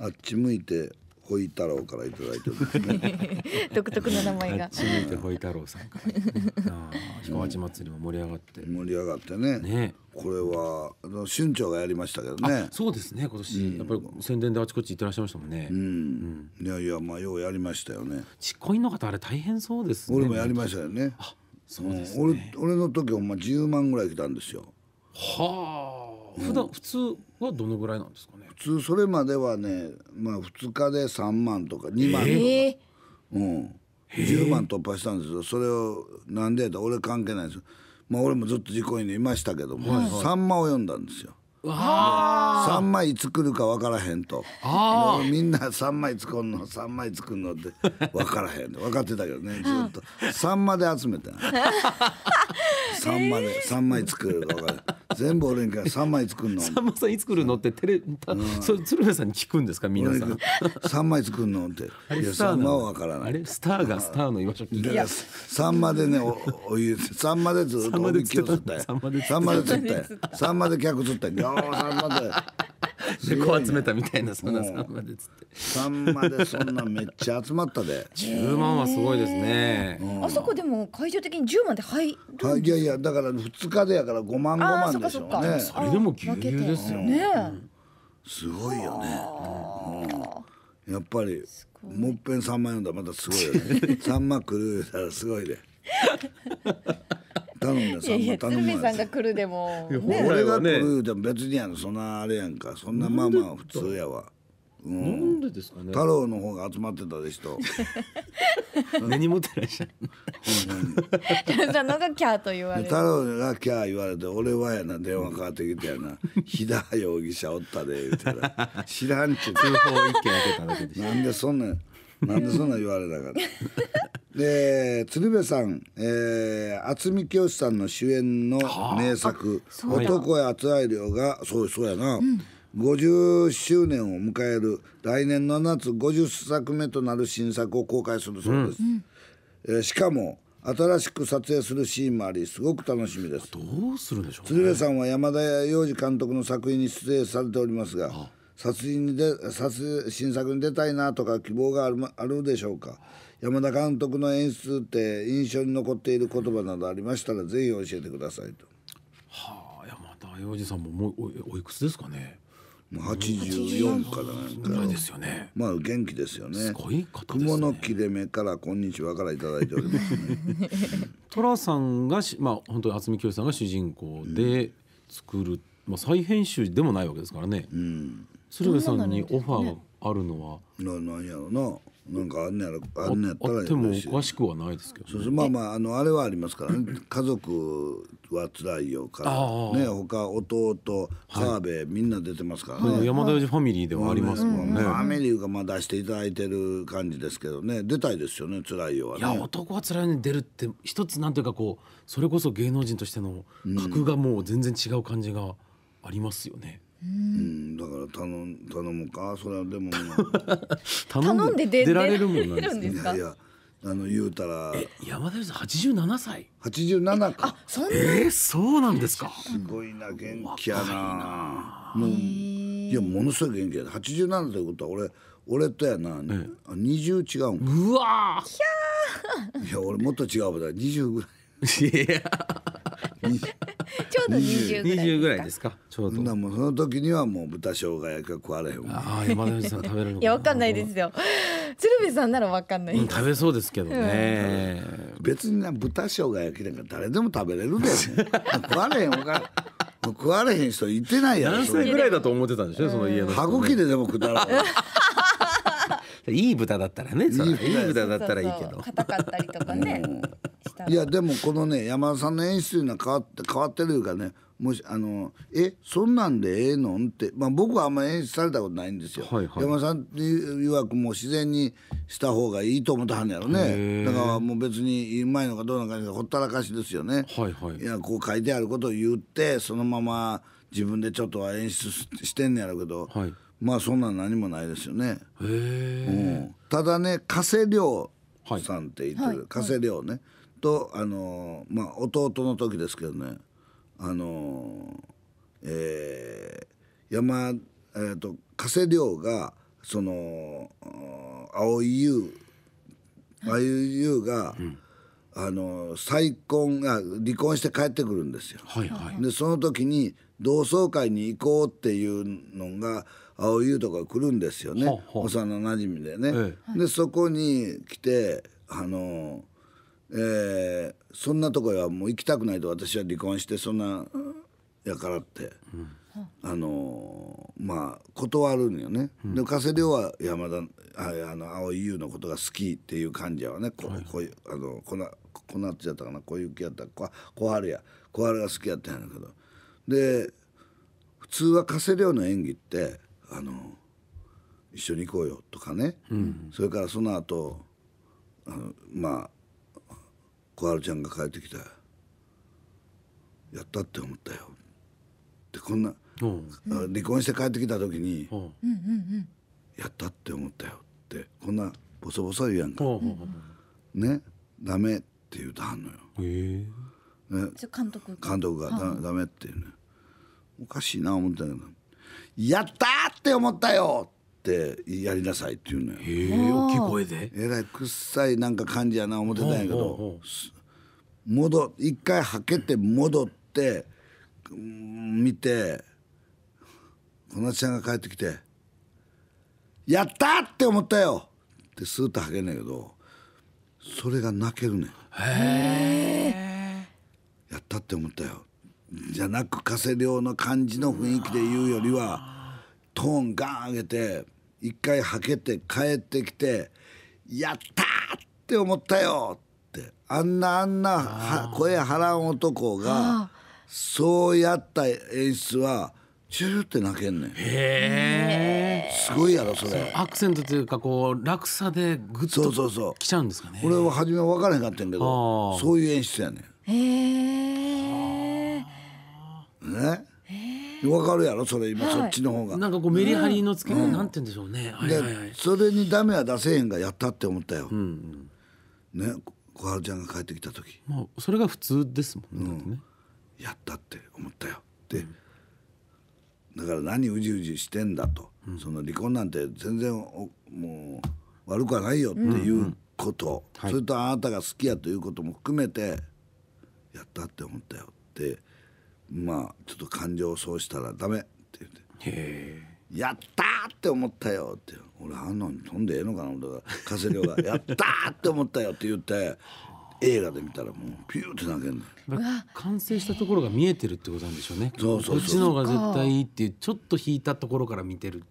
あ、あっち向いて小井太郎からいただいておりますね 独特の名前が。続いて小井太郎さんから、ね。ああ、彦町祭りも盛り上がって。盛り上がってね。ね。これはあの春長がやりましたけどね。そうですね。今年、やっぱり宣伝であちこち行ってらっしゃいましたもんね。うん。いやいやまあようやりましたよね。ちっこいの方あれ大変そうです、ね、俺もやりましたよね。あ、そうです、俺俺の時ほんま1万ぐらい来たんですよ。はあ。普段、普通はどのぐらいなんですかね普通それまではね、まあ、二日で三万とか二万とか、えー、うん十万突破したんですよそれをなんでやった俺関係ないですよ。まあ俺もずっと事故にいましたけども、はい、万を読んだんですよ。三枚作るか分からへんとみんな三枚作んの三枚作んのって分からへん分かってたけどねずっと三まで集めて三まで三枚作るか分からへん全部俺にから枚作んのさんまさんいつ来るのってテレ、それ鶴瓶さんに聞くんですか皆さん三枚作んのっていや三枚は分からないあれスターがスターの居場所三までねおお湯三までずっとお湯をった三まで釣った三まで客釣った さんまで。猫集めたみたいなそんなさんまでつってさんまでそんなめっちゃ集まったで万はすごいですね、あそこでも会場的に十万で入る、はい、いやいやだから二日でやから五万五万でしょねそれでもぎゅうぎゅうですよね、うん、すごいよね、うん、やっぱりもっぺん三万読んだらまたすごいよね万くるたらすごいで頼んださん頼むわさんが来るでも、ね、俺が来るでも別にあのそんなあれやんかそんなまあまあ普通やわうん、なんでですかね。太郎の方が集まってたで人。何 持ってらっしゃる。太郎のがキャーと言われ太郎がキャー言われて、俺はやな電話かかってきたやな。飛田容疑者おったで言ら、知らんち通報一件けたけで。なんでそんな。なんでそんな言われたから。で鶴瓶さん、えー、渥美清さんの主演の名作「はあ、男や熱愛量が」そうそうやな、うん、50周年を迎える来年の夏50作目となる新作を公開するそうです、うんえー、しかも新しく撮影するシーンもありすごく楽しみですどうするでしょう、ね、鶴瓶さんは山田洋次監督の作品に出演されておりますが殺人で殺新作に出たいなとか希望があるあるでしょうか山田監督の演出って印象に残っている言葉などありましたらぜひ教えてくださいと。はあ山田洋次さんももうおいくつですかね84からなんかですよねまあ元気ですよねすごい方ですね雲の切れ目からこんにちはからいいておりますね 寅さんがしまあ本当に渥美清さんが主人公で作る、まあ再編集でもないわけですからね、うん、鶴瓶さんにオファーあるのはななんやろうななんかあんねやろあんねやったらあってもおかしくはないですけど、ね、そうそうまあまああのあれはありますからね家族は辛いよからね他弟川辺、はい、みんな出てますからね、山田洋次ファミリーではありますもんね、ファミリーがまあ出していただいてる感じですけどね出たいですよね辛いよはねいや男は辛いに出るって一つなんていうかこうそれこそ芸能人としての格がもう全然違う感じがありますよね、うんうん、だから頼頼むかそれはでも 頼んで出られるもんなんですかいやあの言うたら山田さん87歳87かえそえそうなんですかすごいな元気やなもういやものすごい元気や87ということは俺俺とやな、ええ、20違うんうわいや俺もっと違うわだ20ぐらいいやちょうど二十ぐらいぐらいですかちょうどなもその時にはもう豚生姜焼きは食われへんああ山田さん食べるのいやわかんないですよ鶴瓶さんならわかんない、うん、食べそうですけどね、うん、別にな豚生姜焼きなんか誰でも食べれるで、食われへんおかもう食われへん人いてないや何歳ぐらいだと思ってたんでしょその家の、ね、歯茎ででも食たら いい豚だったらねいい豚だったらいいけど硬かったりとかね、たいやでもこのね山田さんの演出いうのは変わって変わってるいうかねもしあのえそんなんでええのんって、まあ、僕はあんま演出されたことないんですよ、はいはい、山田さんっていわくもう自然にした方がいいと思ってはんやろねだからもう別にうまいのかどうなのかほったらかしですよね、はいはい、いやこう書いてあることを言ってそのまま自分でちょっとは演出してんねやろうけど、はい、まあそんな何もないですよね、うん、ただね加瀬亮さんって言ってる、はい、加瀬亮ね、はいとあの、まあ、弟の時ですけどねあの、えー、山、えーと、加瀬亮がその蒼井優蒼井優が、うん、あの再婚が離婚して帰ってくるんですよ。はいはい、でその時に同窓会に行こうっていうのが蒼井優とか来るんですよね、幼なじみでね。ええ、でそこに来てあのーえー、そんなとこへはもう行きたくないと私は離婚してそんなやからって、うん、あのー、まあ断るんよね、うん、で加瀬亮は山田ああの蒼井優のことが好きっていう感じやわねこ,、うい、うあのこなこなっちゃったかなこういう気やったこ小春や小春が好きやったんやけどで普通は加瀬亮の演技ってあの一緒に行こうよとかね、うん、それからその後あのまあ小春ちゃんが帰ってきたやったって思ったよでこんな、うん、離婚して帰ってきた時に、うん、やったって思ったよってこんなボソボソ言うやんか、ねダメって言うてはんのよ、えね、監督監督がだダメっていうねおかしいな思ったけど「やった!」って思ったよってやりなさいって言うのよ。え大きい声で。えらい臭いなんか感じやな思ってたんやけど戻一回はけて戻って見て小夏ちゃんが帰ってきて「やった!」って思ったよってスーッとはけんねんけどそれが泣けるねへえ。やったって思ったよじゃなく稼量の感じの雰囲気で言うよりはトーンガン上げて一回はけて帰ってきて「やった!」って思ったよってあんなあんな声張らん男がそうやった演出はチューって泣けんねん。へすごいやろそれ。アクセントというかこう落差でグッとそうそうそう来ちゃうんですかね。れは初め分からへんかったんけどそういう演出やねん。へえ。ね。わかるやろそれ今、そっちの方がなんかこうメリハリのつけ、うんなんて言うんでしょうね。はいではいはい。それにダメは出せへんがやったって思ったよ、うん、ね小春ちゃんが帰ってきた時もうそれが普通ですもんね。ねやったって思ったよで、だから何うじうじしてんだと、その離婚なんて全然おもう悪くはないよっていうこと、はいそれとあなたが好きやということも含めてやったって思ったよってまあちょっと感情をそうしたらダメって言ってへ「やった!」って思ったよって俺あんなに飛んでええのかな俺が加瀬亮が「やった!」って思ったよって言って映画で見たらもうピューって投げるの完成したところが見えてるってことなんでしょうねそうそうそうこっちの方が絶対いいっていうちょっと引いたところから見てる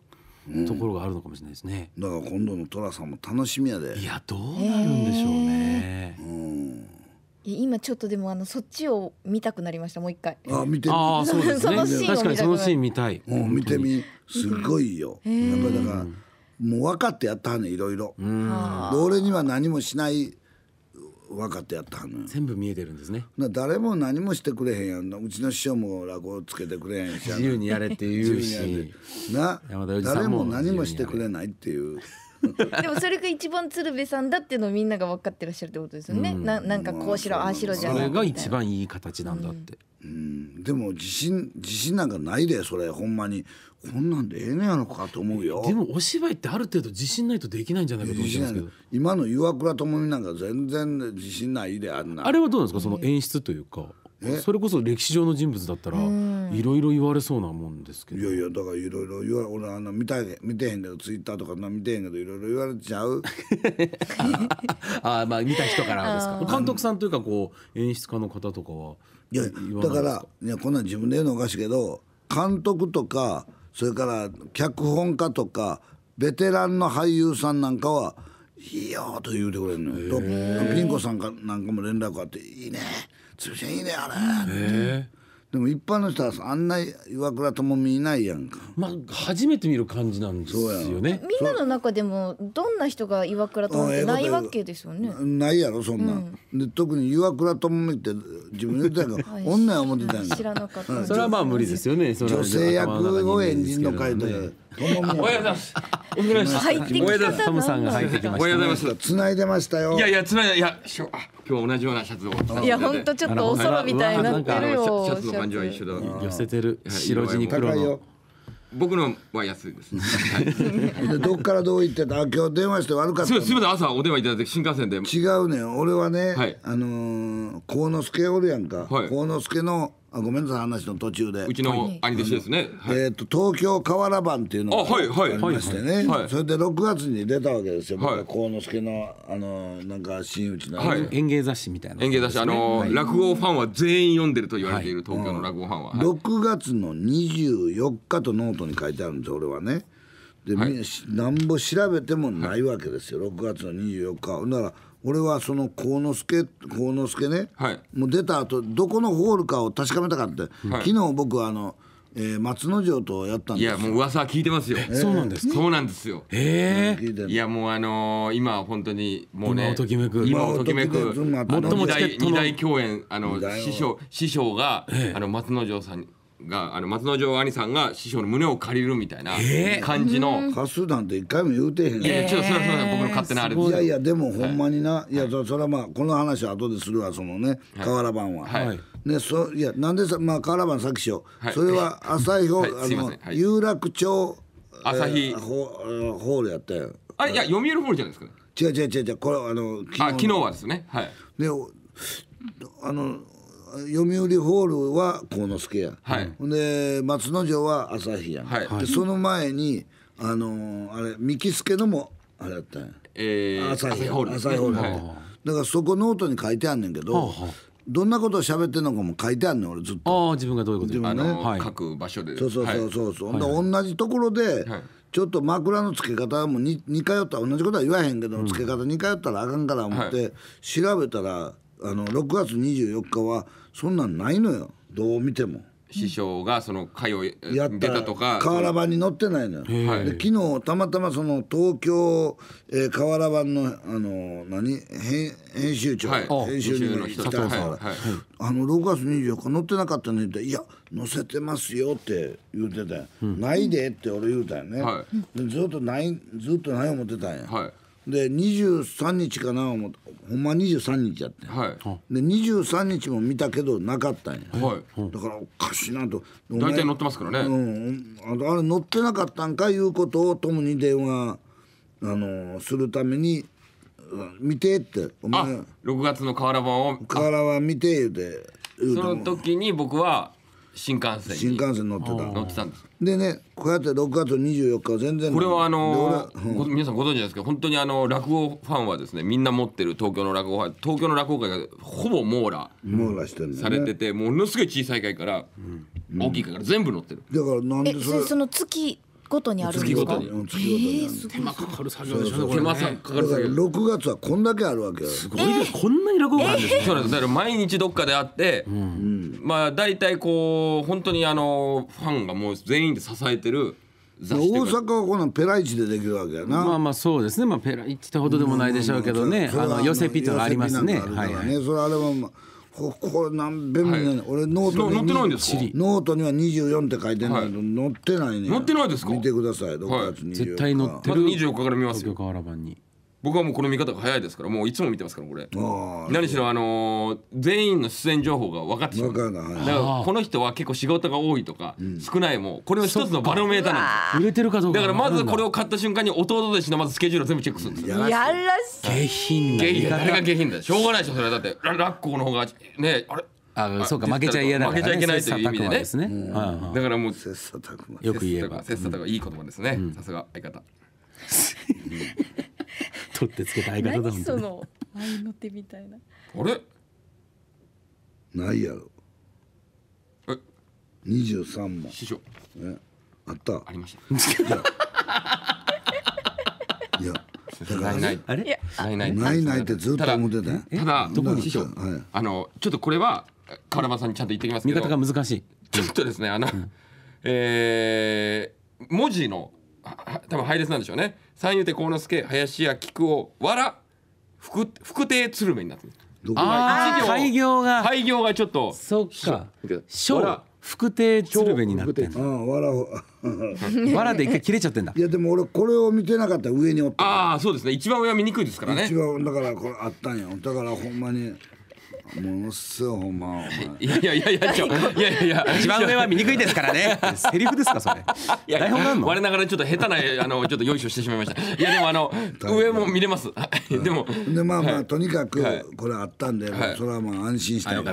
ところがあるのかもしれないですね、うん、だから今度の寅さんも楽しみやでいやどうなるんでしょうね、うん今ちょっとでもあのそっちを見たくなりましたもう一回あ見てみああそうですね 確かにそのシーン見たいもう見てみすごいよ、やっぱだからもう分かってやったはんねいろいろ俺には何もしない分かってやったはんの全部見えてるんですね誰も何もしてくれへんやんうちの師匠も落語つけてくれへんし自由にやれって言うしな誰も何もしてくれないっていう でもそれが一番鶴瓶さんだっていうのをみんなが分かってらっしゃるってことですよね、うん、ななんかこうしろああしろじゃなそれが一番いい形なんだって、うん、うん、でも自信自信なんかないでそれほんまにこんなんでええねやろかと思うよでもお芝居ってある程度自信ないとできないんじゃないかと思うんですけど今の岩倉智美なんか全然自信ないであんなあれはどうなんですかその演出というか、それこそ歴史上の人物だったらいろいろ言われそうなもんですけどいやいやだからいろいろ言わ俺あの見たい見てへんけどツイッターとかな見てへんけどいろいろ言われちゃう ああまあ見た人からですか監督さんというかこう演出家の方とかはいやだからいやこんなん自分で言うのおかしいけど監督とかそれから脚本家とかベテランの俳優さんなんかは「いいよ」と言うてくれるのよ。ピン子さんかなんかも連絡あって「いいね」通信いいねあれでも一般の人はあんな岩倉智美いないやんかまあ初めて見る感じなんですよねみんなの中でもどんな人が岩倉ともみないわけですよねないやろそんな、うん、で特に岩倉ともみって自分言ってたけど、はい、女は思ってたんや知らなかった、うん、それはまあ無理ですよね女性役を演じるの会で、ね、おはようございます。おはようございます。トムさんが入ってきました、ね。おはようございます。つないでましたよ。いやいや、つないで、いや、しょ、あ。今日同じようなシャツをいや本当ちょっとおそろみたいになってるよシャツの感じは一緒だ寄せてる白地に黒の僕のは安いですね。どっからどう行ってた、今日電話して悪かった。すみません、朝お電話いただいて、新幹線で。違うね、俺はね、はい、あのー、幸之助おるやんか、はい、幸之助の。あごめんなさい話の途中でうちの兄弟子ですね、はい、えー、と東京河原版っていうのがありましてね、はいはい、それで6月に出たわけですよ、はい、幸之助のあのなんか真打ちの、園芸雑誌みたいな、ね、演芸雑誌あの、落語ファンは全員読んでると言われている東京の落語ファンは、はい6月の24日とノートに書いてあるんです俺はねで、はい、なんぼ調べてもないわけですよ6月の24日ほんなら俺はその幸之助幸之助ね、はい、もう出た後どこのホールかを確かめたかって、はい、昨日僕はあの、えー、松之丞とやったんですいやもう噂聞いてますよ、えー、そうなんですかそうなんですよへえー、いやもうあのー、今本当にもうね今をときめく今をときめく最も大二大共演あの師匠師匠が、えー、あの松之丞さんにがあの松之丞兄さんが師匠の胸を借りるみたいな感じの、え数なんて一回も言うてへんいやちょっと僕の勝手なあれですいやいやでもほんまにな、い、やそれはまあこの話は後でするわそのね瓦版は、はいい、ねそいやなんでさまあ瓦版作詞を、はい、それは朝日ホ、はい、あの、はい、有楽町朝日、えホールやったよあれいや読売ホールじゃないですか、違う違う違う違うこれあの昨日あ昨日はですねはいであの読売ホールは之助や、はい、で松之丞は朝日や、はい、でその前にあのー、あれ三木助のもあれやったんや、えー、朝日ホール朝日ホール、はい、だからそこノートに書いてあんねんけど、はどんなことを喋ってんのかも書いてあんねん俺ずっとああ自分がどういうこと自分ね、はい、場所でそうそうそうそうそう、はい、同じところで、はい、ちょっと枕の付け方もに似通った同じことは言わへんけど、付け方似通ったらあかんから思って、調べたらあの6月24日は「そんなんないのよどう見ても。師匠がその会をやったとか瓦版に載ってないのよ、で昨日たまたまその東京、えー、瓦版のあの何編集長、はい、編集の人来たから、はいはい、あの6月24日載ってなかったのに言って「いや載せてますよ」って言うてたよ、うん、ないで」って俺言うたよね、はい、ずっとないずっとない思ってたんや、はいで23日かな思っほんま23日やってはい、で23日も見たけどなかったんや、はい、だからおかしいなと大体乗ってますからね、うん、あれ乗ってなかったんかいうことをトムに電話あのするために見てってお前6月の瓦版を瓦版見て言うてその時に僕は新幹線新幹線乗ってた乗ってたんですでねこうやって6月24日は全然これはあのーうん、皆さんご存知ですけど本当にあの落語ファンはですねみんな持ってる東京の落語ファン東京の落語会がほぼ網羅網羅してる、ね、されててものすごい小さい会から、うん、大きい会から全部乗ってるだからなんでそれその月ごとにあるんですか。月ごとに。手間かかる作業でしょ、手間かかる作業。六月はこんだけあるわけ。すごいです。こんなに落語があるんです、そうなんです。だから毎日どっかであって、まあ大体こう本当にあのファンがもう全員で支えてる。大阪はこんのペライチでできるわけやなまあまあそうですねまあペライチってほどでもないでしょうけどね、あの寄せピットがありますね、ね、はい、はい、それあれは、まあここ何遍もね、はい、俺ノートに載ってないんですかノートには24って書いてんだけど、載ってないね載ってないですか見てください絶対載ってる24日から見ますよ河原版に僕はもうこの見方が早いですからもういつも見てますからこれ何しろあのー、全員の出演情報が分かってしまうだからこの人は結構仕事が多いとか、うん、少ないもこれの一つのバロメーターなんです売れてるかどうかだからまずこれを買った瞬間に弟弟子のまずスケジュールを全部チェックするんですやらしい下品下品あれが下品だしょうがないでしょそれはだってラッコの方がねあれあそうか負けちゃ嫌だから、ね、負けちゃいけないという意味でねですね、うんうん、だからもう切磋琢磨よく言えば切磋琢磨いい言葉ですね、さすが相方 取ってつけた相方だもんねその前の手みたいなあれないやろえ二十三も師匠えあったありましたいやだからないあれないないないないってずっと思ってたただどこに師匠、はい、あのちょっとこれは川山さんにちゃんと言ってきますけど見方が難しいちょっとですねあの、うん、えー、文字の多分配列なんでしょうね三遊亭幸之助林家菊をわら福福亭鶴瓶になってるああ開業が廃業がちょっとそっか小福亭鶴瓶になってんだ、うん、わらを わらで一回切れちゃってんだいやでも俺これを見てなかったら上におったああそうですね一番上は見にくいですからね一番だからこれあったんやだからほんまにもうすほんまいやいやいやいやちょいやいやいや一番上は見にくいですからねセリフですかそれいや台本なんの我ながらちょっと下手なあのちょっと用意してしまいましたいやでもあの上も見れますでもでまあまあ、とにかくこれあったんで、それはまあ安心したよね、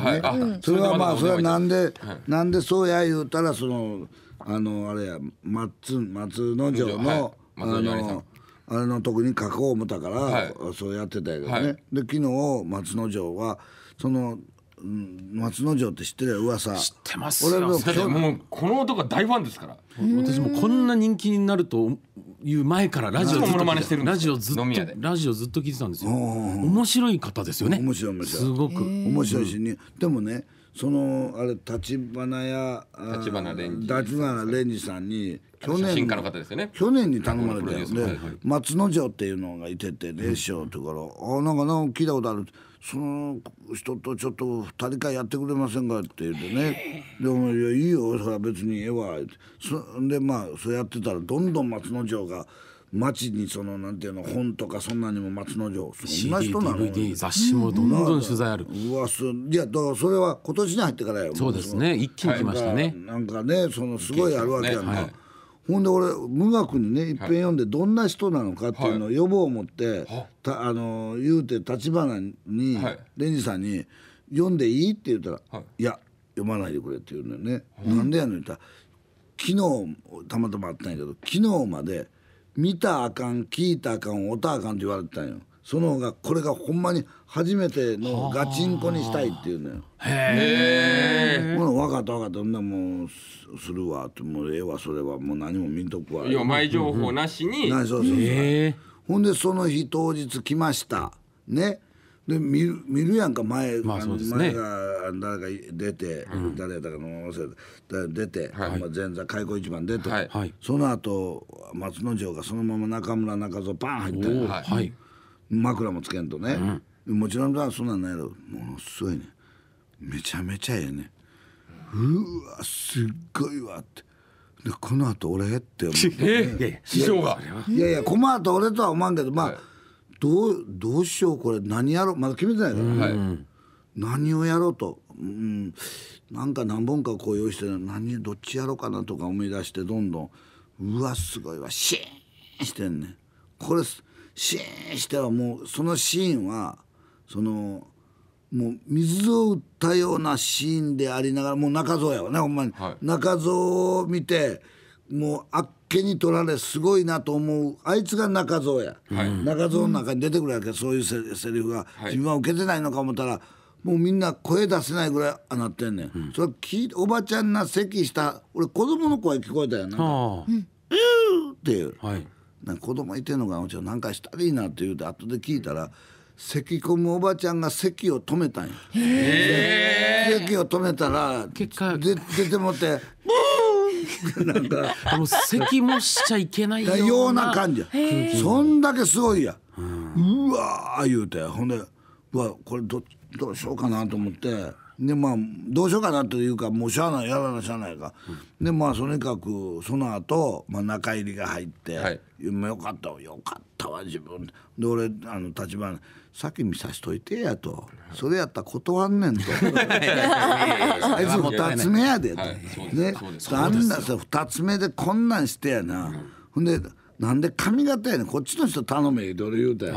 それはまあそれはなんでなんでそうや言うたらそのあのあれや松松之丞のあのあれの特に書こう思ったからそうやってたけどねで昨日松之丞は「その松之丞って知ってる噂知ってます俺ももうこの男大ファンですから私もこんな人気になるという前からラジオずっとラジオずっとラジオずっと聞いてたんですよ面白い方ですよね面白い面白いすごく面白いしねでもねそのあれ立花や立花蓮司さんに去年去年に頼まれたよね松之丞っていうのがいててね師匠ところあなんかなんか聞いたことあるその人とちょっと2人会やってくれませんかって言ってね「でもいやいいよそれは別にええわ」そでまあそうやってたらどんどん松之丞が町にそのなんていうの本とかそんなにも松之丞そんな人なの CD 雑誌もどんどん取材あるうわすいやだからそれは今年に入ってからよそうですね一気に来ましたねなんかねそのすごいあるわけやんか、はいほんで俺無学にねいっぺん読んでどんな人なのかっていうのを予防を持って、はい、たあの言うて立花に、はい、レンジさんに「読んでいい?」って言ったら「はい、いや読まないでくれ」って言うんだよね。はい、なんでやの言ったら昨日たまたまあったんやけど昨日まで「見たあかん聞いたあかんおたあかん」って言われてたんよ。その方がこれがほんまに初めてのガチンコにしたいっていうのよ。へえ。ほな分かった分かったんなもうするわっもうええわそれはもう何も見んとくわ。いや前情報なしに。ないそうそうそう。ほんでその日当日来ましたね。で見る見るやんか前,、まあね、前が誰か出て、うん、誰だかの忘れて出て、はい、まあ、前座開口一番出て、はい、その後松之丞がそのまま中村中蔵パン入った、はい、枕もつけんとね、うん、もちろんそんなんないやろものすごいねめちゃめちゃええねうわすっごいわってでこの後俺って思って、ね、え師匠がいやいやこの後俺とは思わんけどまあ、はい、どうどうしようこれ何やろうまだ決めてないから、はい、何をやろうと、うん、なんか何本かこう用意して何どっちやろうかなとか思い出してどんどんうわすごいわシーンしてんねこれシーンしてはもうそのシーンはそのもう水を打ったようなシーンでありながらもう中蔵やわねほんまに、はい、中蔵を見てもうあっけに取られすごいなと思うあいつが中蔵や、はい、中蔵の中に出てくるわけ、うん、そういうセリフが、はい、自分は受けてないのか思ったらもうみんな声出せないぐらいあなってんねん、うん、それ聞おばちゃんが咳した俺子供の声聞こえたよな「うあ、うん」っていう。はいなんか子供いてんのかちん何かしたらいいなって言うて後で聞いたら咳込むおばちゃんが咳を止めたんや咳を止めたら結果で出てもって「ブーン!」なんか咳もしちゃいけないような感じやそんだけすごいや、うわー言うてほんで「うわこれどどうしようかな」と思って。でまあどうしようかなというかもうしゃあないやらなしゃあないか、うん、でまあとにかくその後、まあ中入りが入って、はい、よかったよかったわ自分で俺あの立っ先見さしといてやとそれやったら断んねんとあいつ2つ目やでと、はい、あんなさ2つ目でこんなんしてやな、うん、ほんでなんで髪型やねんこっちの人頼めどれ言うたや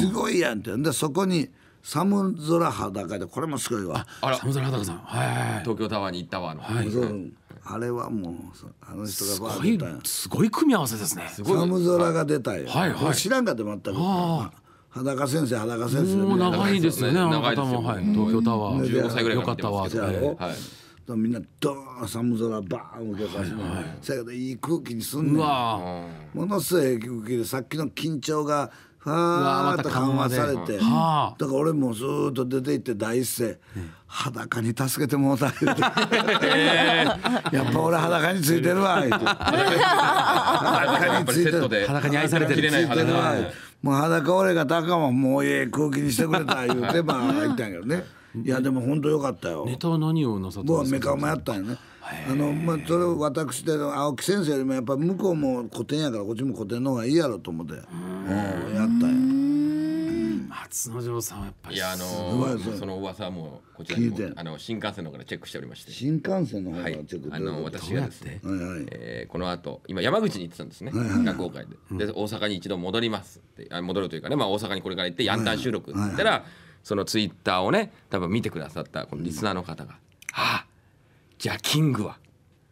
すごいやんってでそこに「寒空裸でこれもすごいわあら寒空裸さん、はい、東京タワーに行ったわの、はい、あれはもうあの人がバー出たすごい組み合わせですね寒空が出たよ、はいはい、知らんかって全く裸先生裸先生もう長いですね長いですよ、はい、東京タワー15歳ぐらいよかったわはいみんなドーン寒空バーン受け返して、はいせやけどいい空気にすんねんものすごい空気でさっきの緊張がふわーっと緩和されて、はだから俺もずっと出て行って第一声、裸に助けてもうた言うて、えー、やっぱ俺裸についてるわ言うて裸についてる裸に愛されてるついてるもう裸俺が高ももうええ空気にしてくれた言うてまあ言ったんやけどねいやでも本当よかったよネタは何をなさったんですか僕はメカウマやったんやねあのまあそれを私で青木先生よりもやっぱ向こうも古典やからこっちも古典の方がいいやろと思ってやったんや松之丞さんはやっぱりいやあのその噂もこちらにもあの新幹線の方からチェックしておりまして新幹線の方からチェック、はい、あの私がですね、はいはいえー、この後今山口に行ってたんですね、学校会でで大阪に一度戻りますってあ戻るというかね、まあ、大阪にこれから行ってヤンタン収録って言ったら、はいはいはい、そのツイッターをね多分見てくださったこのリスナーの方が「うん、はあじゃあキングは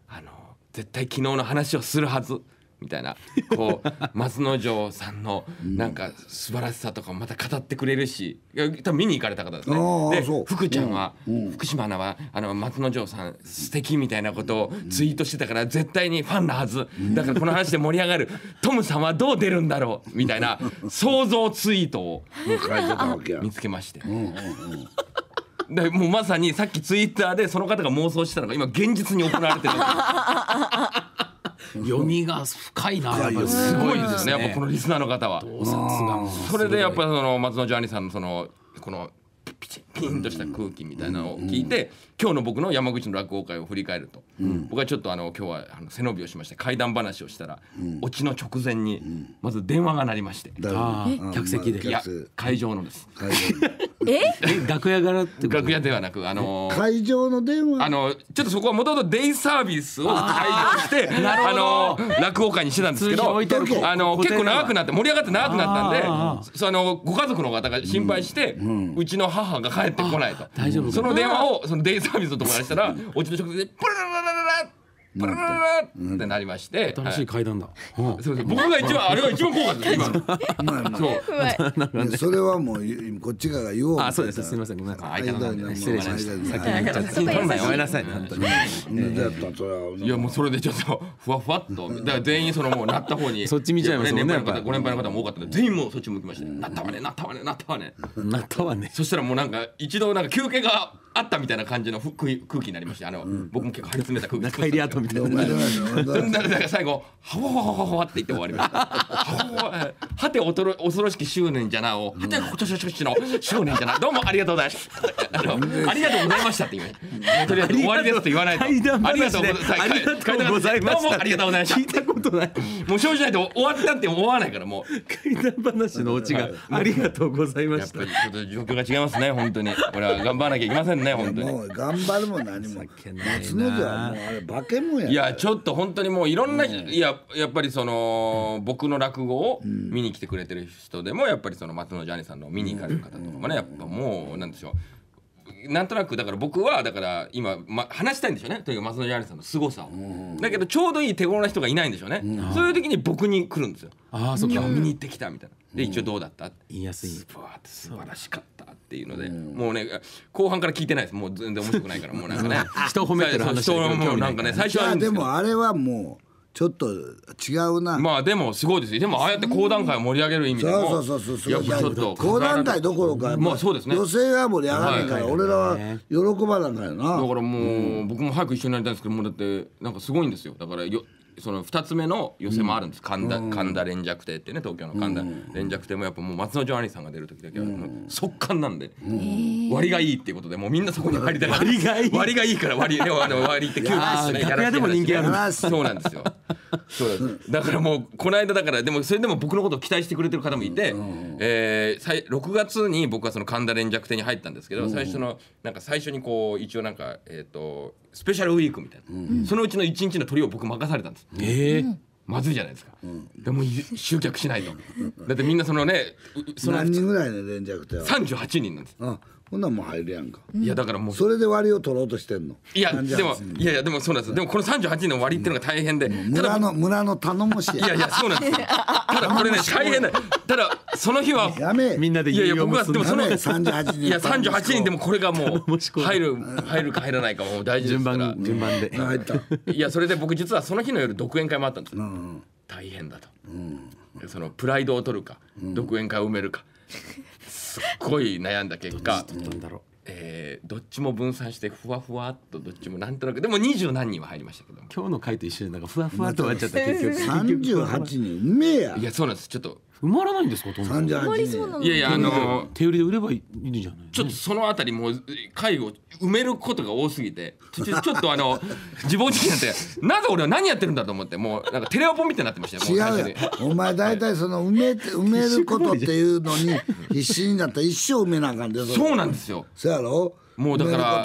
あの絶対昨日の話をするはずみたいなこう 松之丞さんのなんか素晴らしさとかもまた語ってくれるし多分見に行かれた方ですね。で福ちゃんは、福島アナはあの松之丞さん素敵みたいなことをツイートしてたから絶対にファンなはずだからこの話で盛り上がる トムさんはどう出るんだろうみたいな想像ツイートを 見つけまして。うんうんうんでもうまさにさっきツイッターでその方が妄想してたのが今現実に行われてる 読みが深いな、すごいですねやっぱこのリスナーの方はそれでやっぱその松野ジャーニーさんのそのこのピチピンとした空気みたいなのを聞いて、うんうん今日の僕の山口の落語会を振り返ると、うん、僕はちょっとあの今日はあの背伸びをしまして怪談話をしたら、うん、オチの直前にまず電話が鳴りまして、うん、客席でいや会場のです。え 楽屋からって楽屋ではなくあのー、会場の電話あのちょっとそこはもともとデイサービスを開場して あの落語会にしてたんですけどあの結構長くなって盛り上がって長くなったんでそのご家族の方が心配して、うんうん、うちの母が帰ってこないと大丈夫その電話をそのデイササ川水のところにしたらおうちの食堂でプルルルルルプルルルってなりまして、新しい階段だ。そうそう僕が一番あれが一番怖かった、今の。そう。それはもうこっちから言おう。あそうですすみませんごめんなさい。失礼しました。先に頼むなごめんなさい本当に。いやもうそれでちょっとふわふわっとだから全員そのもうなった方に。そっち見ちゃいますね。ご年配の方も多かったので全員もうそっち向きました。なったわねなったわねなったわね。なったわね。そしたらもうなんか一度なんか休憩が。あったみたいな感じのふ空気になりましたあの、うん、僕も結構張り詰めた空気中入り跡みたいなだか最後「はわはわはわ」って言って終わりました「はて恐ろ恐ろしき執念じゃなお」「はてほちょしょしの執念じゃな」どうもありがとうございましたありがとうございました」って言わとりあえず終わりですと言わないと「ありがとうございました」どうもありがとうございました聞いたことないもう正直ないと終わったって思わないからもう怪談話のオチが「ありがとうございました」やっぱり状況が違いますね本当にこれは頑張らなきゃいけませんねね本当にもう頑張るも何もじゃもうあれ化け物やいやちょっと本当にもういろんな、いややっぱりその、僕の落語を見に来てくれてる人でもやっぱりその松野ジャニさんの見に行かれる方とかもねやっぱもうなんでしょうなんとなくだから僕はだから今、ま、話したいんでしょうねとにかく松野ジャニさんの凄さをだけどちょうどいい手頃な人がいないんでしょうねそういう時に僕に来るんですよ「ああそ今か見に行ってきた」みたいなで一応どうだった言いやすい素晴らしかったっていうので、もうね後半から聞いてないですもう全然面白くないからもうなんかね 人褒めてる話人もなんかね最初はでもあれはもうちょっと違うなまあでもすごいですよでもああやって講談会を盛り上げる意味でもそうそうそうそうそうちょっと講談会どころかまあそうですね女性は盛り上がるから、俺らは喜ばなかよなだからもう、僕も早く一緒になりたいんですけどもうだってなんかすごいんですよだからよその2つ目の寄せもあるんです、うん、神田神田連尺亭ってね東京の神田連尺亭もやっぱもう松之丞兄さんが出る時だけは、う速乾なんで、うん、割がいいっていうことでもうみんなそこに入りたい割がいい割がいいから割でもあの割ってキューブですねでも人気あるそうなんですよそうですだからもうこの間だからでもそれでも僕のことを期待してくれてる方もいて、うん、えー、6月に僕はその神田連尺亭に入ったんですけど、最初のなんか最初にこう一応なんかえっ、ー、とスペシャルウィークみたいな、そのうちの1日の鳥を僕任されたんです。えーまずいじゃないですか、でも集客しないとだってみんなそのねその何人ぐらいの連絡って38人なんです、こんなも入るやんか、いやだからもうそれで割を取ろうとしてんのいやでもいやいやでもそうなんですでもこの38の割っていうのが大変で、村の村の頼もしいいやいやそうなんですただこれね大変だただその日はやめみんなでいやいや僕はでもその38人いや38人でもこれがもう入る入るか入らないかも大事です順番で入ったいやそれで僕実はその日の夜独演会もあったんです大変だと、そのプライドを取るか、独演会を埋めるかすっごい悩んだ結果えどっちも分散してふわふわっとどっちもなんとなくでも二十何人は入りましたけど今日の回と一緒になんかふわふわっと終わっちゃった結局38人うめえやいやそうなんですちょっと埋まらないんですかと思ういやいやあの手売りで売ればいいんじゃないちょっとそのあたりもう介護埋めることが多すぎてちょちょっとあの 自暴自棄になってなぜ俺は何やってるんだと思ってもうなんかテレアポンみたいになってましたよ違うよお前大体その埋め 埋めることっていうのに 必死になったら一生埋めなあかんでそうなんですよそうやろもうだから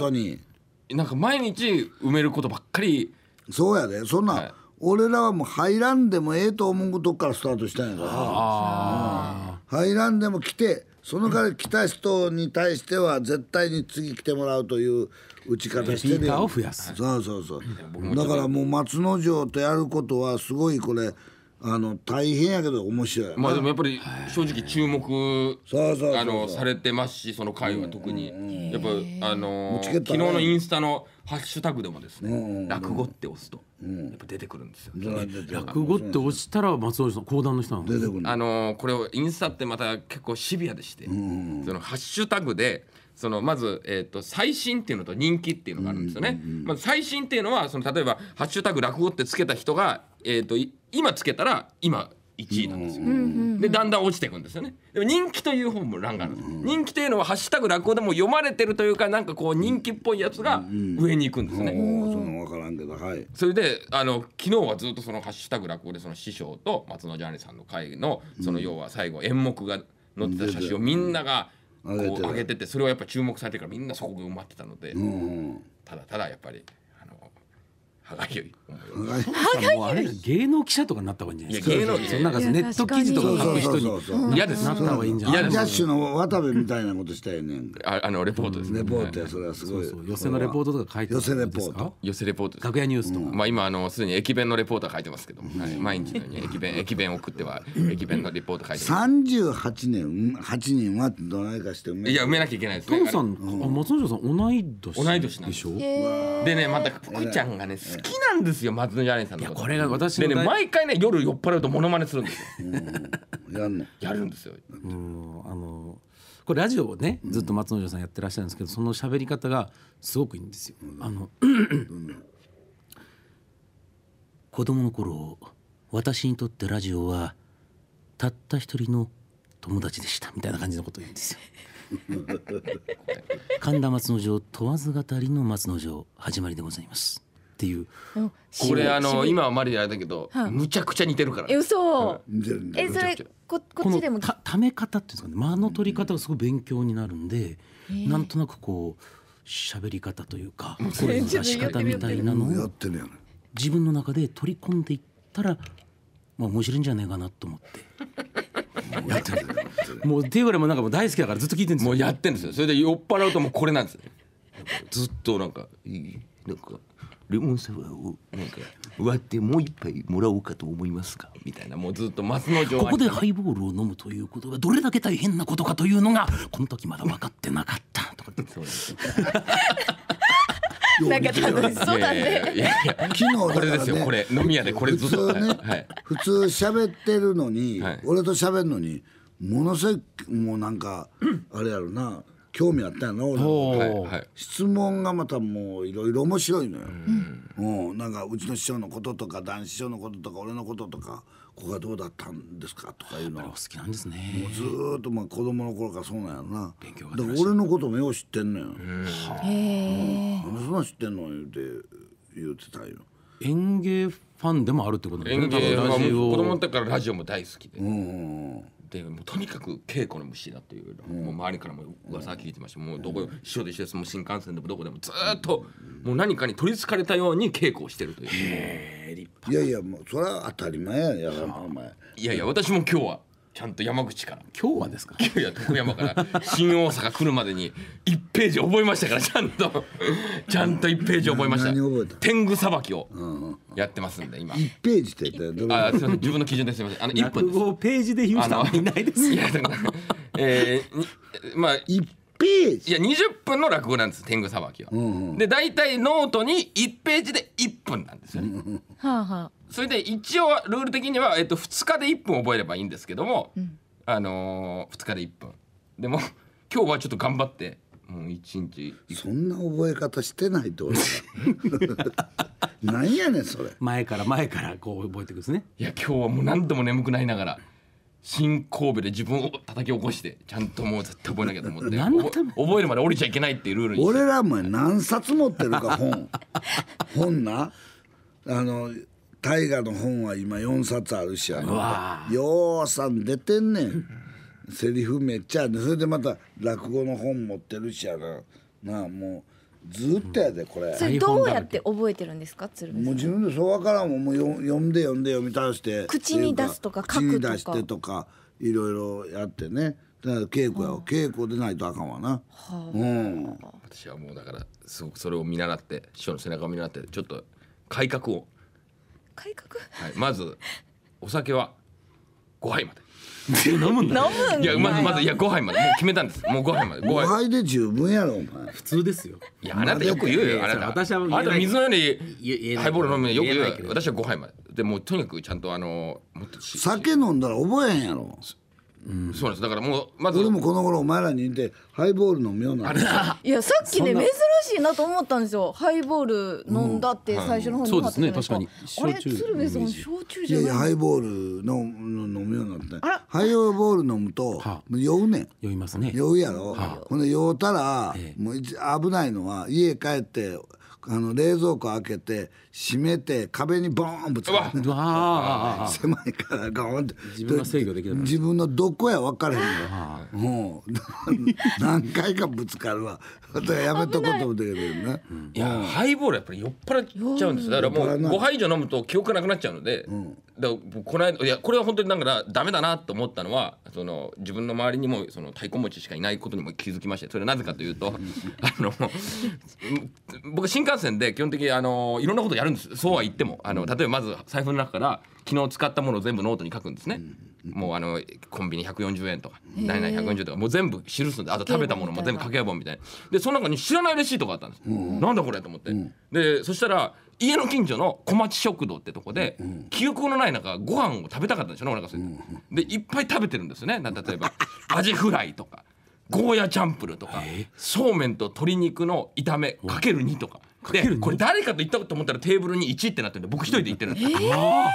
なんか毎日埋めることばっかりそうやでそんな、はい俺らはもう入らんでもええと思うとこからスタートしたんやから入らんでも来てそのから来た人に対しては絶対に次来てもらうという打ち方してるよそうそうそうだからもう松之丞とやることはすごいこれあの大変やけど面白いまあでもやっぱり正直注目あのされてますしその回は特にやっぱあの昨日のインスタのハッシュタグでもですね、落語って押すと、やっぱ出てくるんですよ。落語って押したら松尾さん講談の人あのこれをインスタってまた結構シビアでして、そのハッシュタグで。そのまず、えー、と最新っていうのと人気っていうのがあるんですよね。まず最新っていうのはその例えば「ハッシュタグ落語」ってつけた人が、えー、と今つけたら今1位なんですよ、でだんだん落ちていくんですよねでも人気という本も欄がある、人気というのは「ハッシュタグ落語」でも読まれてるというかなんかこう人気っぽいやつが上に行くんですね、その分からんけどはいそれであの昨日はずっとその「ハッシュタグ落語」でその師匠と松野ジャーニーさんの会のその要は最後演目が載ってた写真をみんながこう上げててそれをやっぱ注目されてるからみんなそこが埋まってたので、ただただやっぱり。歯がゆい歯がゆい芸能記者とかになった方がいいんじゃないですか芸能そのネット記事とか書く人に嫌ですなった方がいいんじゃないでャッシュの渡部みたいなことしたよねあのレポートですねレポートやそれはすごい寄せのレポートとか書いて寄せレポート寄せレポート楽屋ニュースとかまあ今あのすでに駅弁のレポート書いてますけど毎日のように駅弁駅弁送っては駅弁のレポート書いて三十八年八人はどないかしていや埋めなきゃいけないですねトムさん松之さん同い年同い年でしょでねまたくちゃんがね好きなんですよ松野ジャニーさんのことこれが私でね毎回ね夜酔っ払うとモノマネするんですよ やんやるんですようんあのこれラジオをねずっと松野丞さんやってらっしゃるんですけど、その喋り方がすごくいいんですよ。あの子供の頃私にとってラジオはたった一人の友達でしたみたいな感じのことを言うんですよ。神田松之丞問わず語りの松之丞始まりでございます。っていう。これあの今はマリであれだけど、むちゃくちゃ似てるから。え嘘。えそれここっちでもため方っていうんですかね間の取り方がすごい勉強になるんで、なんとなくこう喋り方というか声の出し方みたいなのを自分の中で取り込んでいったらまあ面白いんじゃないかなと思って。やってる もうっていルもなんかもう大好きだからずっと聞いてるんですよもうやってるんですよそれで酔っ払うともうこれなんですずっとなんかなんかレモンサワーをなんか割ってもう一杯もらおうかと思いますかみたいなもうずっと松之丞ここでハイボールを飲むということがどれだけ大変なことかというのがこの時まだ分かってなかったとかなんか楽しそうだね。いやいや昨日、ね、これですよこれ飲み屋でこれずっと普通ね、普通喋ってるのに、俺と喋るのにものすごいもうなんか、あれやろな。興味あったんやな俺はいはい、質問がまたもういろいろ面白いのよ、うん、うなんかうちの師匠のこととか男子師匠のこととか俺のこととかここがどうだったんですかとかいうのは好きなんですねもうずっとまあ子供の頃からそうなんやろな勉強だから俺のこともよう知ってんのよへえ、うん、そんな知ってんの言うて言うてたよ園芸ファンでもあるってことね園芸ファン子供の時からラジオも大好きでうんでもうとにかく稽古の虫だっていう,、もう周りからも噂聞いてました、もうどこ、一緒で一緒ですもう新幹線でもどこでもずっと、もう何かに取りつかれたように稽古をしてるという。いやいやもうそれは当たり前ややお前いやいや私も今日はちゃんと山口から今日はですか今日や徳山から新大阪来るまでに1ページ覚えましたからちゃんとちゃんと1ページ覚えました天狗さばきをやってますんで今1ページってあすみません自分の基準ですみませんあの1分ですページで言う人はいないですいやだからえー、まあ1ページいや20分の落語なんです天狗さばきは、うんうん、で大体ノートに1ページで1分なんですよねはあはあそれで一応ルール的には、えっと、2日で1分覚えればいいんですけども、うんあのー、2日で1分でも 今日はちょっと頑張ってもう1日そんな覚え方してないと俺はなんやねんそれ前から前からこう覚えていくんですねいや今日はもう何度も眠くなりながら新神戸で自分を叩き起こしてちゃんともう絶対覚えなきゃと思って 覚えるまで降りちゃいけないっていうルールにして俺らも何冊持ってるか本 本なあの大河の本は今4冊あるしやなようさん出てんねんセリフめっちゃそれでまた落語の本持ってるしやななあもう。ずっとやでこれ、それどうやって覚えてるんですか鶴瓶もう自分でそうわからんももうよ読んで読んで読み倒して口に出すとか書くとか口に出してとかいろいろやってねだから稽古やわ、稽古でないとあかんわな、はあ、うん私はもうだからすごくそれを見習って師匠の背中を見習ってちょっと改革を改革はい、まずお酒は5杯まで。飲むんだ、ね、飲むんいやまずまずいや5杯までもう決めたんですもう5杯まで5五杯杯で十分やろお前普通ですよいやあなたよく言うよあなた私はあなた水のようにハイボール飲むよく言うよ私は5杯まででもうとにかくちゃんとあのもっと酒飲んだら覚えへんやろうん、そうなんですだからもうまず俺もこの頃お前らにいてハイボール飲むようなんていやさっきね珍しいなと思ったんですよハイボール飲んだって最初の方に、うんはい、そうですね確かにあれ鶴瓶さん焼酎じゃないいやハイボールの飲むようになってハイボール飲むと、はあ、酔うねん酔いますね酔うやろ、はあ、ほんで酔うたら、ええ、もう危ないのは家帰ってあの冷蔵庫開けて閉めて壁にボーンぶつかって狭いからガーンって自分が制御できな自分のどこや分からへんよもう 何回かぶつかるわやめとこうと思ってけどねいやハイボールやっぱり酔っ払っちゃうんですだからもう五杯以上飲むと記憶なくなっちゃうので、だこの間いやこれは本当になんかダメだなと思ったのはその自分の周りにもその太鼓持ちしかいないことにも気づきましてそれはなぜかというと あの僕新幹線で基本的にあのいろんなことやるるんですそうは言ってもあの例えばまず財布の中から昨日使ったものを全部ノートに書くんですね、もうあのコンビニ140円とか何々140円とかもう全部記すんであと食べたものも全部けやぼんみたいなでその中に知らないレシートがあったんです、うなんだこれと思って、でそしたら家の近所の小町食堂ってとこで、記憶のない中ご飯を食べたかったんでしょうねお腹空いて、でいっぱい食べてるんですよね例えば アジフライとかゴーヤチャンプルとかそうめんと鶏肉の炒めかける2とかでこれ誰かと行ったと思ったらテーブルに1ってなってんで僕一人で行ってるんです、えー、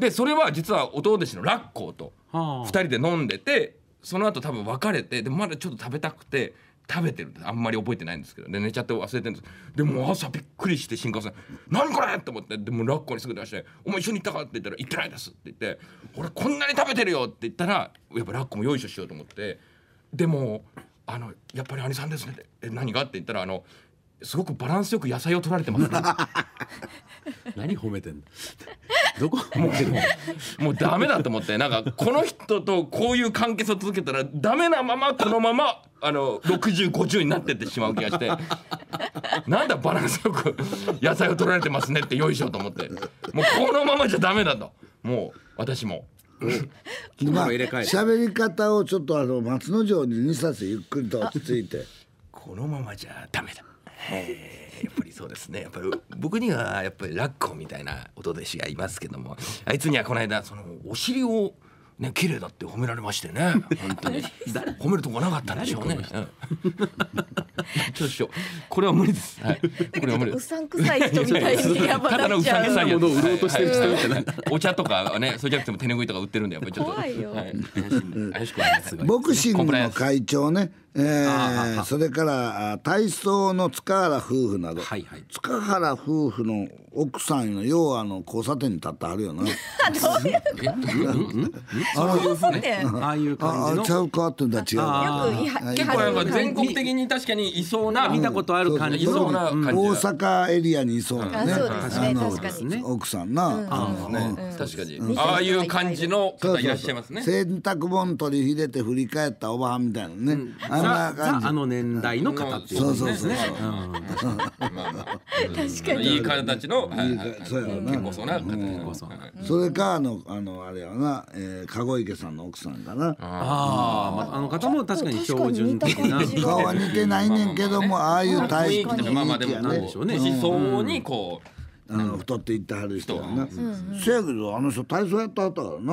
でそれは実は弟弟子のラッコーと2人で飲んでてその後多分別れてでもまだちょっと食べたくて食べてるあんまり覚えてないんですけどで寝ちゃって忘れてるんですでも朝びっくりして新幹線「何これ!」と思ってでもラッコにすぐ出して「お前一緒に行ったか?」って言ったら「行ってないです」って言って「俺こんなに食べてるよ」って言ったらやっぱラッコもよいしょしようと思ってでもあの「やっぱり兄さんですね」って「え何が?」って言ったらあのすごくバランスよく野菜を取られてます、ね、何褒めてんの どこもうもうダメだと思ってなんかこの人とこういう関係を続けたらダメなままこのままあの6050になってってしまう気がしてなんだバランスよく野菜を取られてますねってよいしょと思ってもうこのままじゃダメだともう私も。まあ、喋り方をちょっとあの松之丞に2冊ゆっくりと落ち着いてこのままじゃダメだやっぱりそうですねやっぱり僕にはやっぱりラッコみたいな音弟子がいますけどもあいつにはこの間そのお尻をね綺麗だって褒められましてね本当に褒めるとこなかったんでしょうね。これは無理です。はい、これは無理。うさんくさい人みたいに やばなっちゃう。ただのうさんくさいものを売ろうとしてるお茶とかね、そうじゃなくても手ぬぐいとか売ってるんでやっぱりちょっと。怖いよ。はい、ボクシングの会長ね、えそれから体操の塚原夫婦など、はいはい、塚原夫婦の奥さんの要はあの交差点に立ってはるよな どういうああいう感じちゃうかってんだ違う結構やっぱ全国的に確かにいそうな、うん、見たことある感じ、うん、そうな感じ、う大阪エリアにいそうなね奥さんな確かにああいう感じの方いらっしゃいますね洗濯本取り入れて振り返ったおばはんみたいなねザザあの年代の方っていうことですね。確かにいい形の、はいはい、そうやな結構そうなそれかあのあのあれやな、えー、籠池さんの奥さんかな。あ、まああの方も確かに標準的な顔は似てないねんけどもああいう体質ので囲気やね。思想にこう。あの太っていってはる人はね、せやけどあの人体操やったはったからな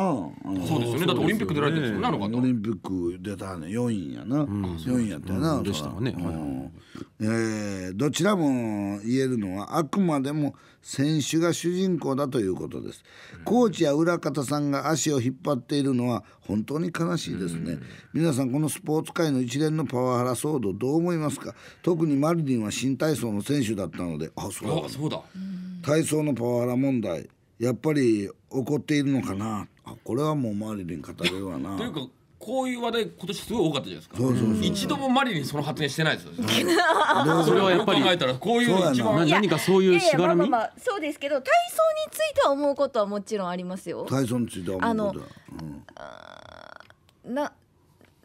そうですよねだってオリンピック出られてるんですよねあの方オリンピック出たはね4位やな、四4位やったよな、でしたね、えどちらも言えるのはあくまでも選手が主人公だということですコーチや裏方さんが足を引っ張っているのは本当に悲しいですね、皆さんこのスポーツ界の一連のパワハラ騒動どう思いますか特にマリリンは新体操の選手だったのであそうだそうだ体操のパワハラ問題やっぱり起こっているのかなあこれはもうマリリン語れるわな。というかこういう話題今年すごい多かったじゃないですか。そうそうそう一度もマリリンその発言してないですよ。ね、それはやっぱり考えたらこういう一番何かそういうしがらみ。そうですけど体操については思うことはもちろんありますよ。体操については思うことは。あの、うん、な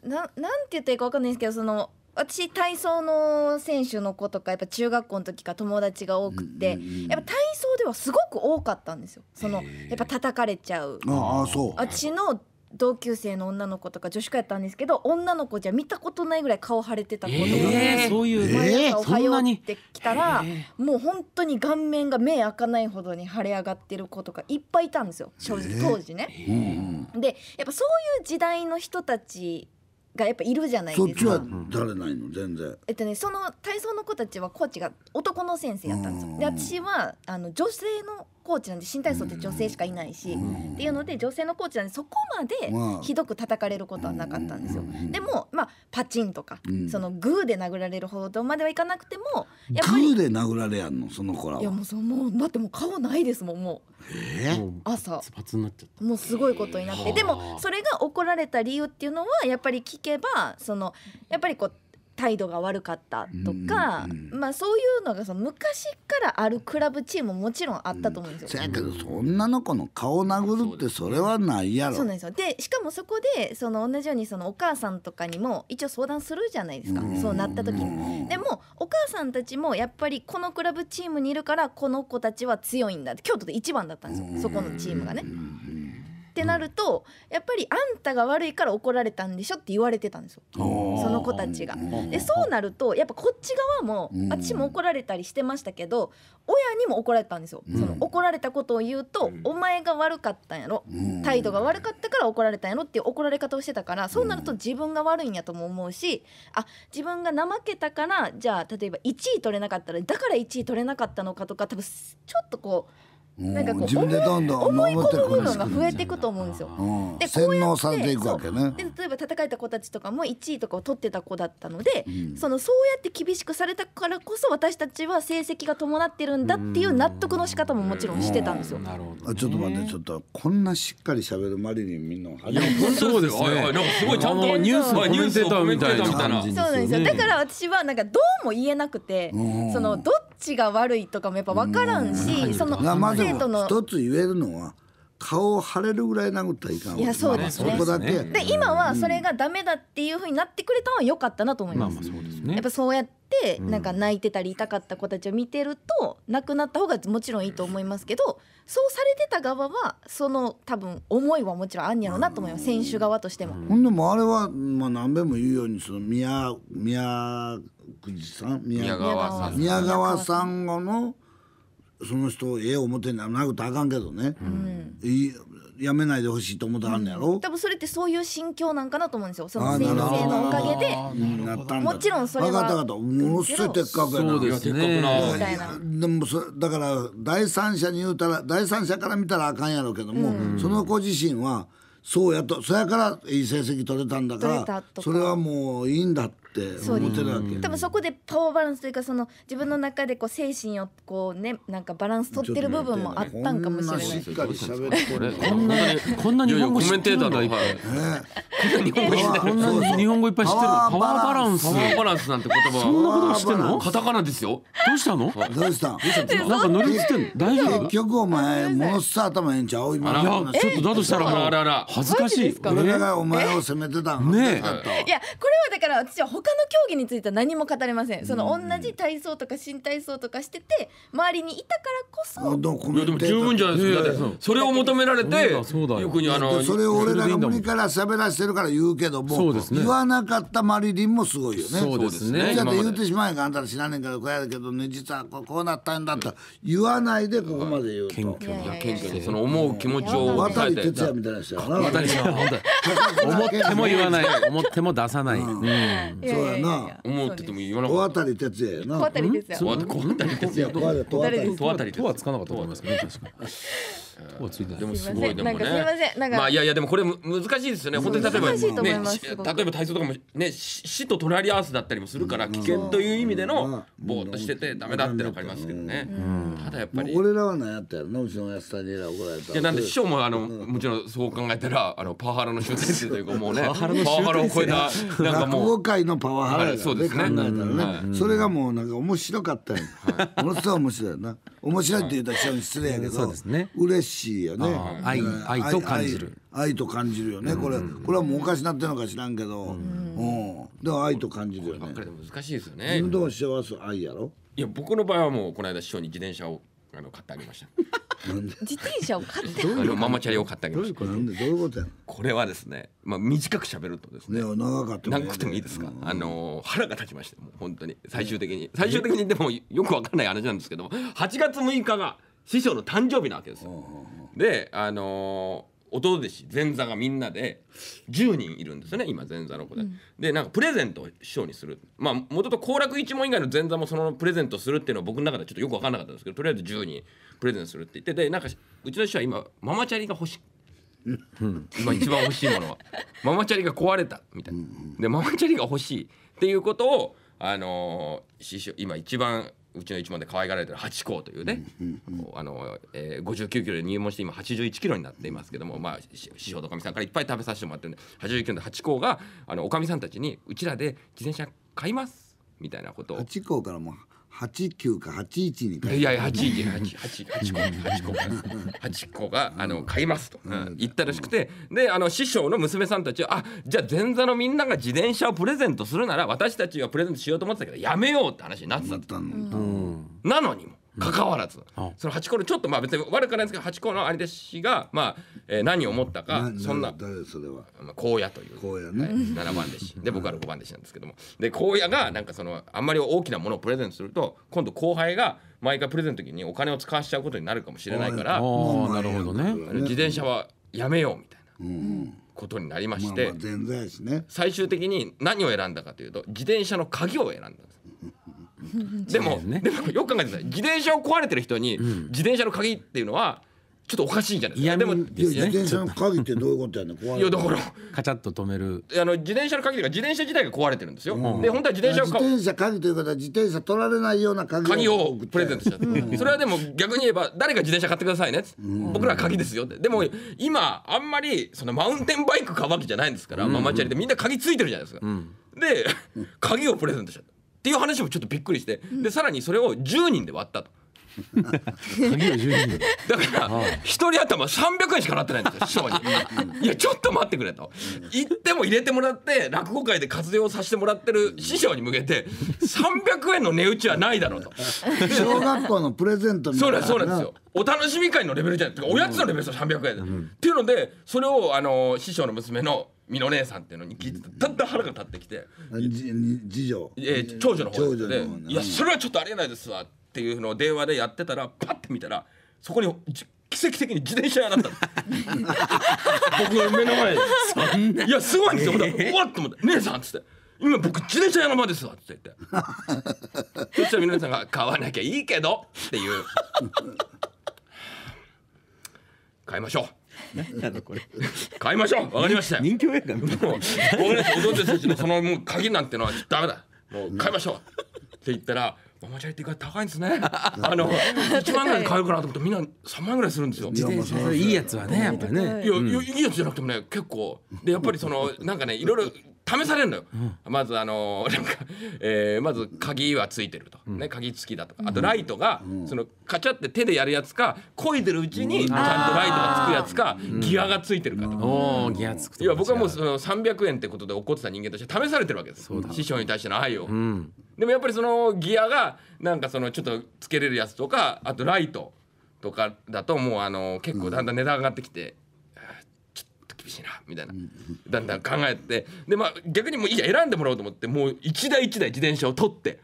ななんて言ったらいいかわかんないですけどその私体操の選手の子とかやっぱ中学校の時から友達が多くて、やっぱ体操ではすごく多かったんですよそのやっぱ叩かれちゃうああそう私の同級生の女の子とか女子会やったんですけど女の子じゃ見たことないぐらい顔腫れてた子とか、えー、そういう毎朝おはようってきたら、もう本当に顔面が目開かないほどに腫れ上がってる子とかいっぱいいたんですよ正直当時ね。でやっぱそういう時代の人たちがやっぱいるじゃないそっちは誰ないの全然えっとね、その体操の子たちはコーチが男の先生やったんですよ。で私はあの女性のコーチなんで新体操って女性しかいないし、っていうので女性のコーチなんでそこまでひどく叩かれることはなかったんですよ。でも、まあ、パチンとか、そのグーで殴られるほどまではいかなくてもやっぱりグーで殴られやんのその子らいやはもうそうもうだってもう顔ないですもんもう。え朝ツツになっちゃったもうすごいことになって、でもそれが怒られた理由っていうのはやっぱり聞けばそのやっぱりこう態度が悪かったとか、まあ、そういうのがその昔からあるクラブチームももちろんあったと思うんですよ。そやけど女の子の顔殴るってそれはないやろ。そうなんですよでしかもそこでその同じようにそのお母さんとかにも一応相談するじゃないですか、そうなった時に。でもお母さんたちもやっぱりこのクラブチームにいるからこの子たちは強いんだって京都で一番だったんですよそこのチームがね。ってなると、やっぱりあんたが悪いから怒られたんでしょって言われてたんですよその子たちが。でそうなるとやっぱこっち側も、私も怒られたりしてましたけど親にも怒られたんですよ、その怒られたことを言うと、お前が悪かったんやろ、態度が悪かったから怒られたんやろっていう怒られ方をしてたからそうなると自分が悪いんやとも思うしあ自分が怠けたからじゃあ例えば1位取れなかったらだから1位取れなかったのかとか多分ちょっとこう。なんかこう自分でどんどん思い込むのが増えていくと思うんですよ。うん、で洗脳されていくわけね。で例えば戦えた子たちとかも1位とかを取ってた子だったので、うん、そのそうやって厳しくされたからこそ私たちは成績が伴ってるんだっていう納得の仕方ももちろんしてたんですよ。なるほど、ね、ちょっと待ってちょっとこんなしっかり喋るマリリンみんな初めて。そうですね。なんかすごいちゃんとニュースニュースたみたいな感じ。そうなんですよ。だから私はなんかどうも言えなくて、そのどっちが悪いとかもやっぱ分からんし、その。生一つ言えるのは顔を腫れるぐらい殴ったらいかんいやそうですね、まあ、そこだけ、で今はそれがダメだっていうふうになってくれたのは良かったなと思います,、そうねやっぱそうやってなんか泣いてたり痛かった子たちを見てると亡くなった方がもちろんいいと思いますけどそうされてた側はその多分思いはもちろんあんやろうなと思います、選手側としても、ほんでもあれは、まあ、何べんも言うようにその宮宮宮宮川さん宮川さんのその人ええ表にならなくあかんけどね、うん、やめないでほしいと思ってはんのやろ、うん、多分それってそういう心境なんかなと思うんですよその先生のおかげでもちろんそれは分かった分かったものすごいか確やなそうですねみたいなでもそだから第三者に言うたら第三者から見たらあかんやろうけども、うん、その子自身はそうやとそやからいい成績取れたんだからそれはもういいんだってって思ってたわけ多分そこでパワーバランスというかその自分の中でこう精神をこうねなんかバランス取ってる部分もあったんかもしれないしっかり喋ってこんなこんな日本語知ってるのこんな日本語いっぱい知ってるパワーバランスパワーバランスなんて言葉そんなこと知ってんのカタカナですよどうしたのどうしたなんか乗りつってんの大丈夫結局お前ものすごい頭ええんちゃういやちょっとだとしたらら恥ずかしい俺がお前を責めてたんねいやこれはだから私は保他の競技については何も語れませんその同じ体操とか新体操とかしてて周りにいたからこそいやでも十分じゃないですか、それを求められてよくにあのそれを俺らが無理から喋らせてるから言うけども、言わなかったマリリンもすごいよねそうですねだって言ってしまえがあんたら知らねえからこうやるけどね実はこうなったんだった言わないでここまで言うと謙虚な謙虚でその思う気持ちを渡り哲也みたいな人やな思っても言わない 思っても出さない、うん、いそうやな思ってても言わなか小ったり哲也やな小当たりですよた。小渡り哲也はつかなかったと思いますけどね確かにでもすごいでもね。まあいやいやでもこれ難しいですよね。本当に例えばね例えば体操とかもね死と隣り合わせだったりもするから危険という意味でのぼーっとしててダメだってわかりますけどね。ただやっぱり俺らは何やったやろ。のうちのやつさに怒られた。いやなんで師匠もあのもちろんそう考えたらあのパワハラの終点生というかもうねパワハラを超えたなんかもう界のパワハラそうですね。考えたらね。それがもうなんか面白かったよ。ものすごい面白いな。面白いって言ったら失礼やけど、そうですね嬉しいよね愛愛と感じる愛と感じるよね、これこれはもうおかしなってるのか知らんけど、うんでも愛と感じるよねこれ難しいですよね運動幸せ愛やろいや僕の場合はもうこの間師匠に自転車をあの買ってあげました自転車を買ってあのママチャリを買ってあげましたこれはですねまあ短く喋るとですね長かった長くてもいいですか、うん、あの腹が立ちましたもう本当に最終的に最終的にでもよくわかんない話なんですけども8月6日が師匠の誕生日なわけですよであのー弟弟子前座がみんなで10人いるんですよね今前座の子で、うん、でなんかプレゼントを師匠にするまあもともと好楽一門以外の前座もそのプレゼントするっていうのは僕の中ではちょっとよく分かんなかったんですけどとりあえず10人プレゼントするって言ってでなんかうちの師匠は今ママチャリが欲しいうん、今一番欲しいものは ママチャリが壊れたみたいなでママチャリが欲しいっていうことをあのー、師匠今一番うちの一門で可愛がられてる八甲というね、あの、えー、59キロで入門して今81キロになっていますけども、まあ、師匠とおかみさんからいっぱい食べさせてもらってるんで89キロで八甲があのおかみさんたちにうちらで自転車買いますみたいなことを。八甲からも八九か八一にいやいや八一八八八個八個八個があの買いますと、言ったらしくて、であの師匠の娘さんたちはあじゃあ前座のみんなが自転車をプレゼントするなら私たちはプレゼントしようと思ってたけどやめようって話になってたなのにも。かかわらず、その八チのちょっとまあ別に悪くないんですけど八チの兄弟子が、まあえ何を思ったかそんな荒野という荒野、ねはい、7番弟子 で僕は6番弟子なんですけどもで荒野がなんかそのあんまり大きなものをプレゼントすると今度後輩が毎回プレゼント時にお金を使わしちゃうことになるかもしれないから、なるほどね自転車はやめようみたいな。ことになりまして、最終的に何を選んだかというと自転車の鍵を選んだんですでも、ね、でもよく考えてください自転車を壊れてる人に自転車の鍵っていうのはちょっとおかしいじゃないですか。でも、ね、自転車の鍵ってどういうことやねん。いやだからカチャッと止める。あの自転車の鍵とか自転車自体が壊れてるんですよ。うん、で本当は自転車を自転車鍵という方は自転車取られないような鍵を鍵をプレゼントした、って。それはでも逆に言えば誰か自転車買ってくださいね。うん、僕らは鍵ですよって。でも今あんまりそのマウンテンバイク買うわけじゃないんですから、ママチャリでみんな鍵ついてるじゃないですか。で鍵をプレゼントした。っていう話もちょっとびっくりしてでさらにそれを10人で割ったと。1 だから一人頭300円しかなってないんですよ師匠にいやちょっと待ってくれと言っても入れてもらって落語界で活用させてもらってる師匠に向けて300円の値打ちはないだろうと小学校のプレゼントみたいなそうなんですよお楽しみ会のレベルじゃないおやつのレベルですよ300円、っていうのでそれをあの師匠の娘の美濃姉さんっていうのに聞いてただんだん腹が立ってきて次女、えー、長女の方ででいやそれはちょっとありえないですわっていうのを電話でやってたらパッて見たらそこに奇跡的に自転車屋だった 僕の目の前でいやすごいんですよほら、えー、わっと思って「姉さん」っつって「今僕自転車屋の間ですわ」って言って そしたら皆さんが「買わなきゃいいけど」っていう「買いましょう」なんなのこれ買いましょうわかりました人気映画もうごめんなさい踊ってたちのそのもう鍵なんてのはダメだもう買いましょうって言ったらおマチゃリってか高いんですね。あの一万円で買うかなと思ってみんな三万ぐらいするんですよ。自転車いいやつはねやっぱね。いや、いいやつじゃなくてもね結構でやっぱりそのなんかねいろいろ試されるのよ、うん、まずあのー、なんか、えー、まず鍵はついてると、うん、ね鍵付きだとかあとライトが、うん、そのカチャって手でやるやつかこいでるうちにちゃんとライトがつくやつか、ギアがついてるかとか、うん、ギアつくいや僕はもうその300円ってことで怒ってた人間として試されてるわけです師匠に対しての愛を、でもやっぱりそのギアがなんかそのちょっとつけれるやつとかあとライトとかだともうあの結構だんだん値段上がってきて、厳しいなみたいなだんだん考えてでまあ逆にもういいや選んでもらおうと思ってもう一台一台自転車を取って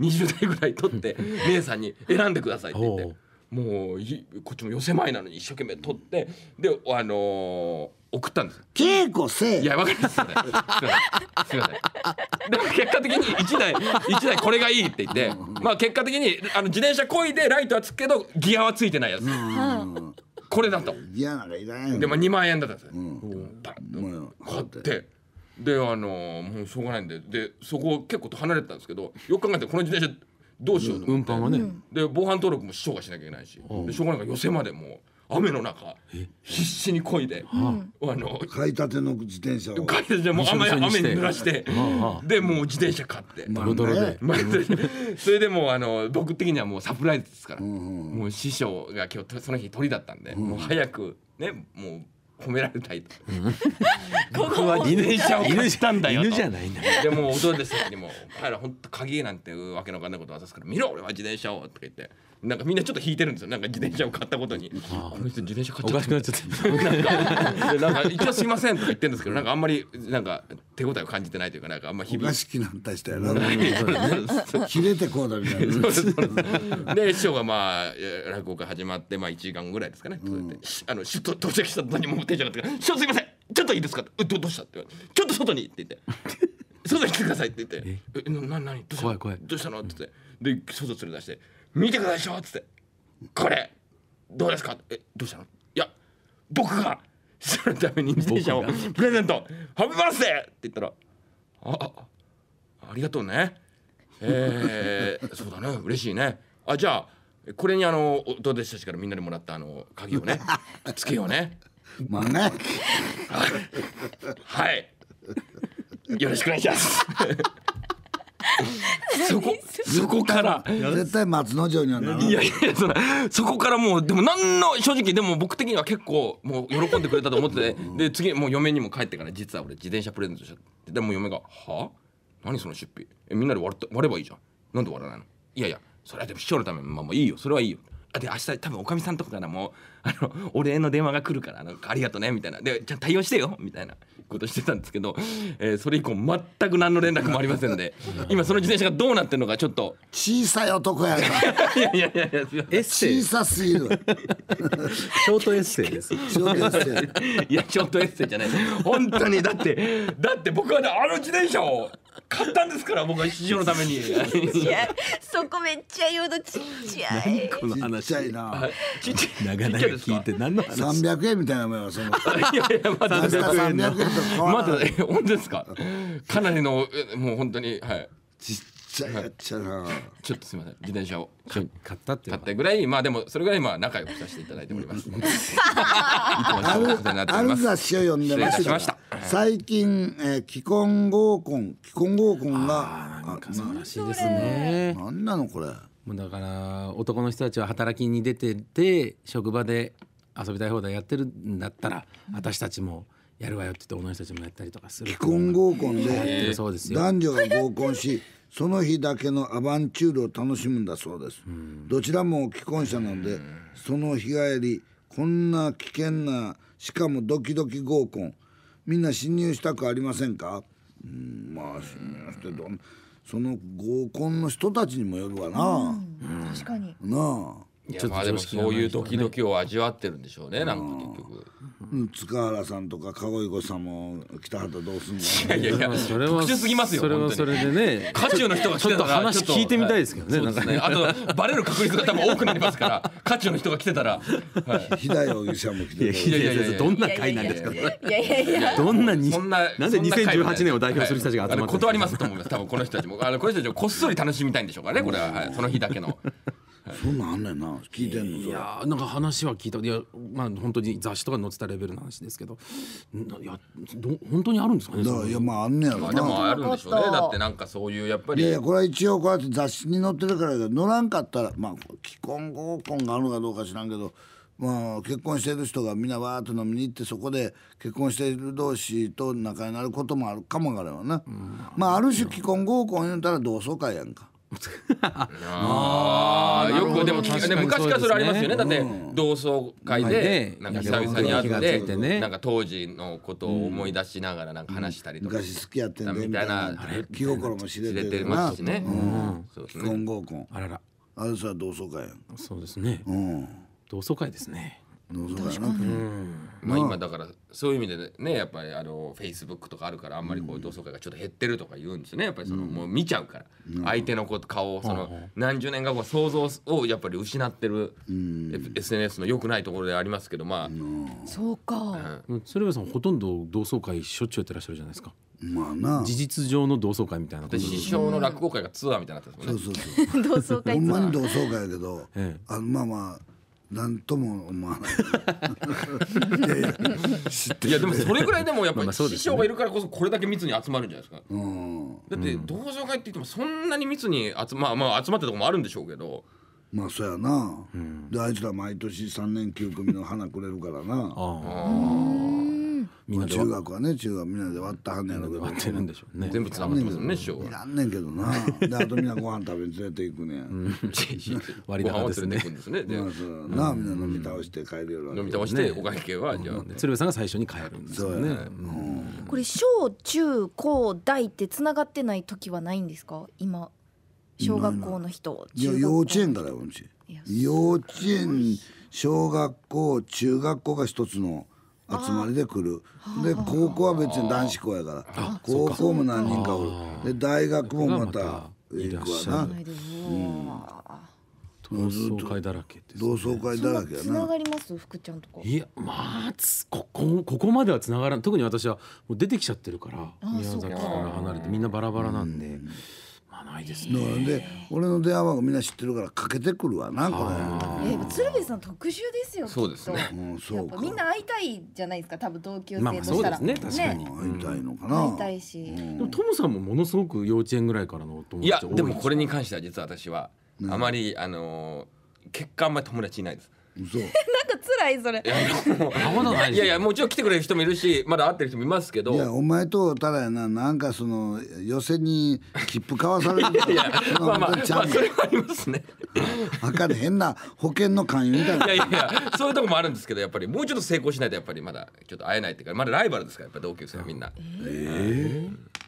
20台ぐらい取って 姉さんに選んでくださいって言ってもうこっちも寄せ前なのに一生懸命取ってであのー送ったんです稽古せいやわかりますすみませんでも結果的に1台1台これがいいって言ってまあ結果的にあの自転車こいでライトはつくけどギアはついてないやつこれだといやなんかいらないでも2万円だったんですよ、うん、パンと買ってであのもうしょうがないんででそこ結構と離れてたんですけどよく考えてこの自転車どうしようと思って、運搬はねで防犯登録も市長がしなきゃいけないし、でしょうがないから寄せまでもう。雨の中必死にこいで、あの買いたての自転車を買いたてもう雨雨に濡らして、でもう自転車買ってで、それでもうあの僕的にはもうサプライズですから、もう師匠が今日その日鳥だったんで、もう早くねもう褒められたいと。僕は自転車を買ったんだよ犬じゃないんだ。でも弟弟さんにも「お前ら本当鍵なんてわけのわかんないこと渡すから見ろ俺は自転車を」とか言って。なんかみんなちょっと引いてるんですよなんか自転車を買ったことにあの人自転車買っちゃったおかしくなっちゃっなんか一応すいませんとか言ってるんですけどなんかあんまりなんか手応えを感じてないというかなんかあんまりおかしきなんたしたよな切れてこうだみたいなで師匠がまあ落語が始まってまあ1時間ぐらいですかね、うん、あの出到着した途にもうテンション上って「師匠すいませんちょっといいですか?」どどうした?」ってちょっと外に」って言って「外に来てください」って言って「えなな何どうした怖い怖いどうしたの?」って言ってで外連れ出して見てくださいっつって「これどうですかえ」どうしたの?」いや僕がそのために自転車をプレゼント「ハブピバースデー!」って言ったら「ああありがとうねえー、そうだね嬉しいねあじゃあこれにあの弟弟子たちからみんなでもらったあの鍵をね つけようね」まあねはいよろしくお願いしますそこそこから絶対松之丞にはならないいやいやそそこからもうでも何の正直でも僕的には結構もう喜んでくれたと思っててで次もう嫁にも帰ってから実は俺自転車プレゼントしちゃってでも嫁が「は何その出費えみんなで割割ればいいじゃんなんで割らないのいやいやそれはでも師匠のためまあまあいいよそれはいいよで明日多分おかみさんとかからもあの お礼の電話が来るからなんかありがとねみたいなでじゃあ対応してよみたいなことしてたんですけど、えー、それ以降全く何の連絡もありませんで 今その自転車がどうなってるのかちょっと小さい男やな いやいやいやいやエッセイ小さすぎるショートエッセイですショートエッセイいやショートエッセイじゃない本当にだってだって僕は、ね、あの自転車を買ったんですから僕は市場のためにそこめっちゃ言うとちっちゃいこの話ちっちゃいなち長々聞いて何の話300円みたいなもんよそのいやいやまだ300円とかまだ本当ですかかなりのもう本当にはいちっちゃやっちゃな、ちょっとすみません自転車を買ったって買ってぐらいまあでもそれぐらいまあ仲良くさせていただいております。いつもある雑誌を読んでました。最近、えー、既婚合コン既婚合コンがなんか素晴らしいですね。なんなのこれ。もうだから男の人たちは働きに出てて職場で遊びたい放題やってるんだったら私たちも。やるわよって言って女の人たちもやったりとかする既婚合コンで男女が合コンしその日だけのアバンチュールを楽しむんだそうです、うん、どちらも既婚者なのでその日帰りこんな危険なしかもドキドキ合コンみんな侵入したくありませんか、うん、まあ侵入してどんその合コンの人たちにもよるわな、うん、確かになあいやまあでもそういうドキドキを味わってるんでしょうね、なんか結局。塚原さんとか籠井子さんも来たはどうすんのいやいやいやそれは特殊すぎますよそれはそれでね渦中の人が来てたらちょっと話聞いてみたいですけどね,、はい、ねあとバレる確率が多分多くなりますから渦中の人が来てたら、はい、日田容疑者も来てたいやいやいやどんな会なんですかいやいやいやどんなにななんで2018年を代表する人たちが集まって、はい、断りますと思います多分この人たちもあのこの人たちもこっそり楽しみたいんでしょうかねこれは、はい、その日だけのそんなんあんねんな聞いてんのいやなんか話は聞いたいやまあ本当に雑誌とか載ってたレベルの話ですけどいやど本当にあるんですかねだからいやまああんねやろなでもあるんでしょうねだってなんかそういうやっぱりいやいやこれは一応こうやって雑誌に載ってるから載らんかったらまあ既婚合コンがあるのかどうか知らんけどまあ、結婚してる人がみんなわーっと飲みに行ってそこで結婚している同士と仲になることもあるかもわからんわな、うん、まあある種既婚合コン言うたら同窓会やんか ああよくでもね、昔からそれありますよね、だって同窓会でなんか久々に会って、なんか当時のことを思い出しながらなんか話したりとか、昔好きやってんみたいな気心も知れてますしね、うん、婚合コンあららあれさ同窓会そうですね、同窓会ですね確かまあ、今だからそういう意味でねやっぱりあのフェイスブックとかあるからあんまりこう同窓会がちょっと減ってるとか言うんですよねやっぱりその、もう見ちゃうから、相手の顔をその、何十年か後想像をやっぱり失ってる、SNS の良くないところでありますけどまあ、そうか、うん、鶴瓶さんほとんど同窓会しょっちゅうやってらっしゃるじゃないですか。まあな事実上の同窓会みたいな師匠の落語会がツアーみたいなそですもんね 同窓会ほんまに同窓会やけど、あのまあまあ何とも思わないいやいやいやでもそれぐらいでもやっぱり師匠がいるからこそこれだけ密に集まるんじゃないですか、だって同窓会って言ってもそんなに密に集ま,、まあ、集まったとこもあるんでしょうけどまあそやな、であいつら毎年3年9組の花くれるからなああみんなで中学はね中学みんなで割ったはんねやろけど割ってるんでしょうね全部つながってますね師匠いらんねんけどなであとみんなご飯食べに連れていくねん、割り高ですねなあみんな飲み倒して帰るよ飲み倒してお会計は、じゃあ、鶴瓶さんが最初に帰るんですよね、これ小中高大ってつながってない時はないんですか今小学校の人いや幼稚園からち幼稚園小学校中学校が一つの集まりで来るで高校は別に男子校やから高校も何人かおるで大学もまた行くわな。同窓会だらけ同窓会だらけやな。がります福ちゃんとか。いやまあここここまではつながらん特に私はもう出てきちゃってるから宮崎から離れてみんなバラバラなんで。うんないですねで俺の電話番号みんな知ってるからかけてくるわなこれ、え鶴瓶さん特集ですよそうですね、うん、そうみんな会いたいじゃないですか多分同級生としたら、まあ、そうですね確かに、ね、会いたいのかな、会いたいし、でもトムさんもものすごく幼稚園ぐらいからの友達いやでもこれに関しては実は私はあまり、あの結果あんまり友達いないです なんか辛いそれいやいやもちろん来てくれる人もいるしまだ会ってる人もいますけどいやお前とただやななんかその寄せに切符買わされるいやいやまあまあ、まあ、それはありますねかで変な保険の勧誘みたいないやいやいやそういうとこもあるんですけどやっぱりもうちょっと成功しないとやっぱりまだちょっと会えないっていうかまだライバルですからやっぱ同級生はみんなええー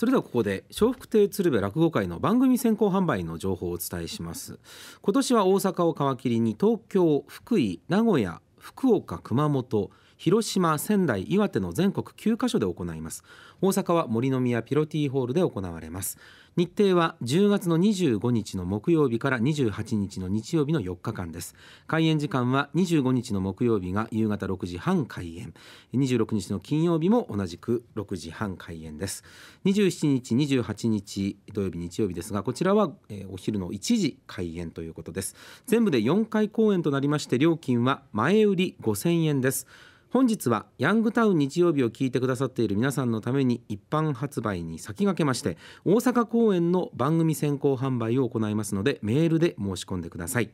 それではここで笑福亭鶴瓶落語会の番組先行販売の情報をお伝えします今年は大阪を皮切りに東京福井名古屋福岡熊本広島仙台岩手の全国9カ所で行います大阪は森の宮ピロティホールで行われます日程は10月の25日の木曜日から28日の日曜日の4日間です開園時間は25日の木曜日が夕方6時半開園26日の金曜日も同じく6時半開園です27日28日土曜日日曜日ですがこちらはお昼の1時開園ということです全部で4回公演となりまして料金は前売り5000円です本日はヤングタウン日曜日を聞いてくださっている皆さんのために一般発売に先駆けまして大阪公演の番組先行販売を行いますのでメールで申し込んでください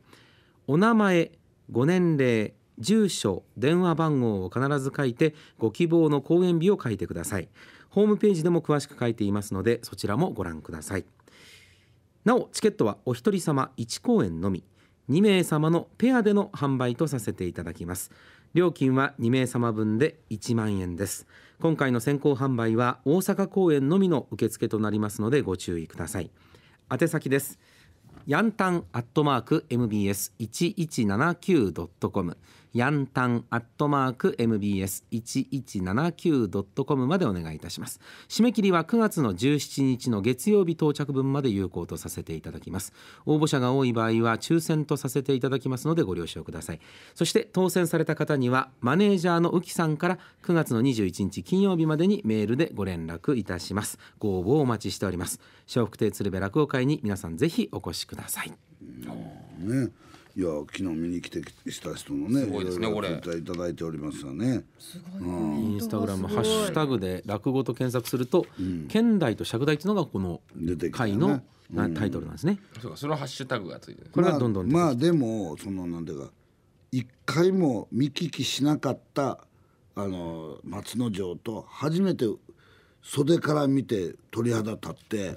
お名前ご年齢住所電話番号を必ず書いてご希望の公演日を書いてくださいホームページでも詳しく書いていますのでそちらもご覧くださいなおチケットはお一人様1公演のみ2名様のペアでの販売とさせていただきます料金は2名様分で1万円です今回の先行販売は大阪公演のみの受付となりますのでご注意ください宛先ですヤンタンアットマーク mbs 1179 .com ヤンタンアットマーク mbs1179.com までお願いいたします締め切りは9月の17日の月曜日到着分まで有効とさせていただきます応募者が多い場合は抽選とさせていただきますのでご了承くださいそして当選された方にはマネージャーの浮さんから9月の21日金曜日までにメールでご連絡いたしますご応募をお待ちしております笑福亭鶴瓶落語会に皆さんぜひお越しくださいねいや昨日見に来てした人のねすごいですねこれいただいておりますよねすごい、うん、インスタグラムハッシュタグで落語と検索すると、うん、代と釈大っていうのがこの回の、ねうん、タイトルなんですね、そうかそのハッシュタグがついてこれどんどんまあ、まあ、でもそのなんていうか一回も見聞きしなかったあの松之丞と初めて袖から見て鳥肌立って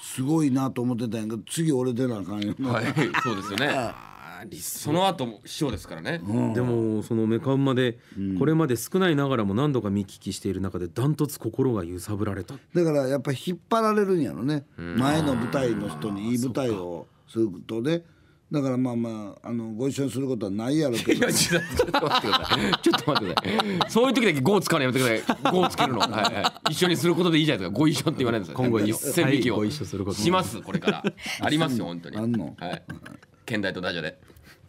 すごいなと思ってたんやけど次俺出なあかんよ、はい、そうですよね その後も師匠ですからね、うん、でもそのメカウマでこれまで少ないながらも何度か見聞きしている中でダントツ心が揺さぶられただからやっぱ引っ張られるんやろね前の舞台の人にいい舞台をするとねだからまあまああのご一緒することはないやろけどちょっと待ってくださいちょっと待ってくださいそういう時だけ「ゴー」使ないやめてください「ゴー」つけるの、はいはい、一緒にすることでいいじゃないですか「ご一緒」って言わないんです今後一線引をしますこれから ありますよ本当にあんの、はい、県大とラジで。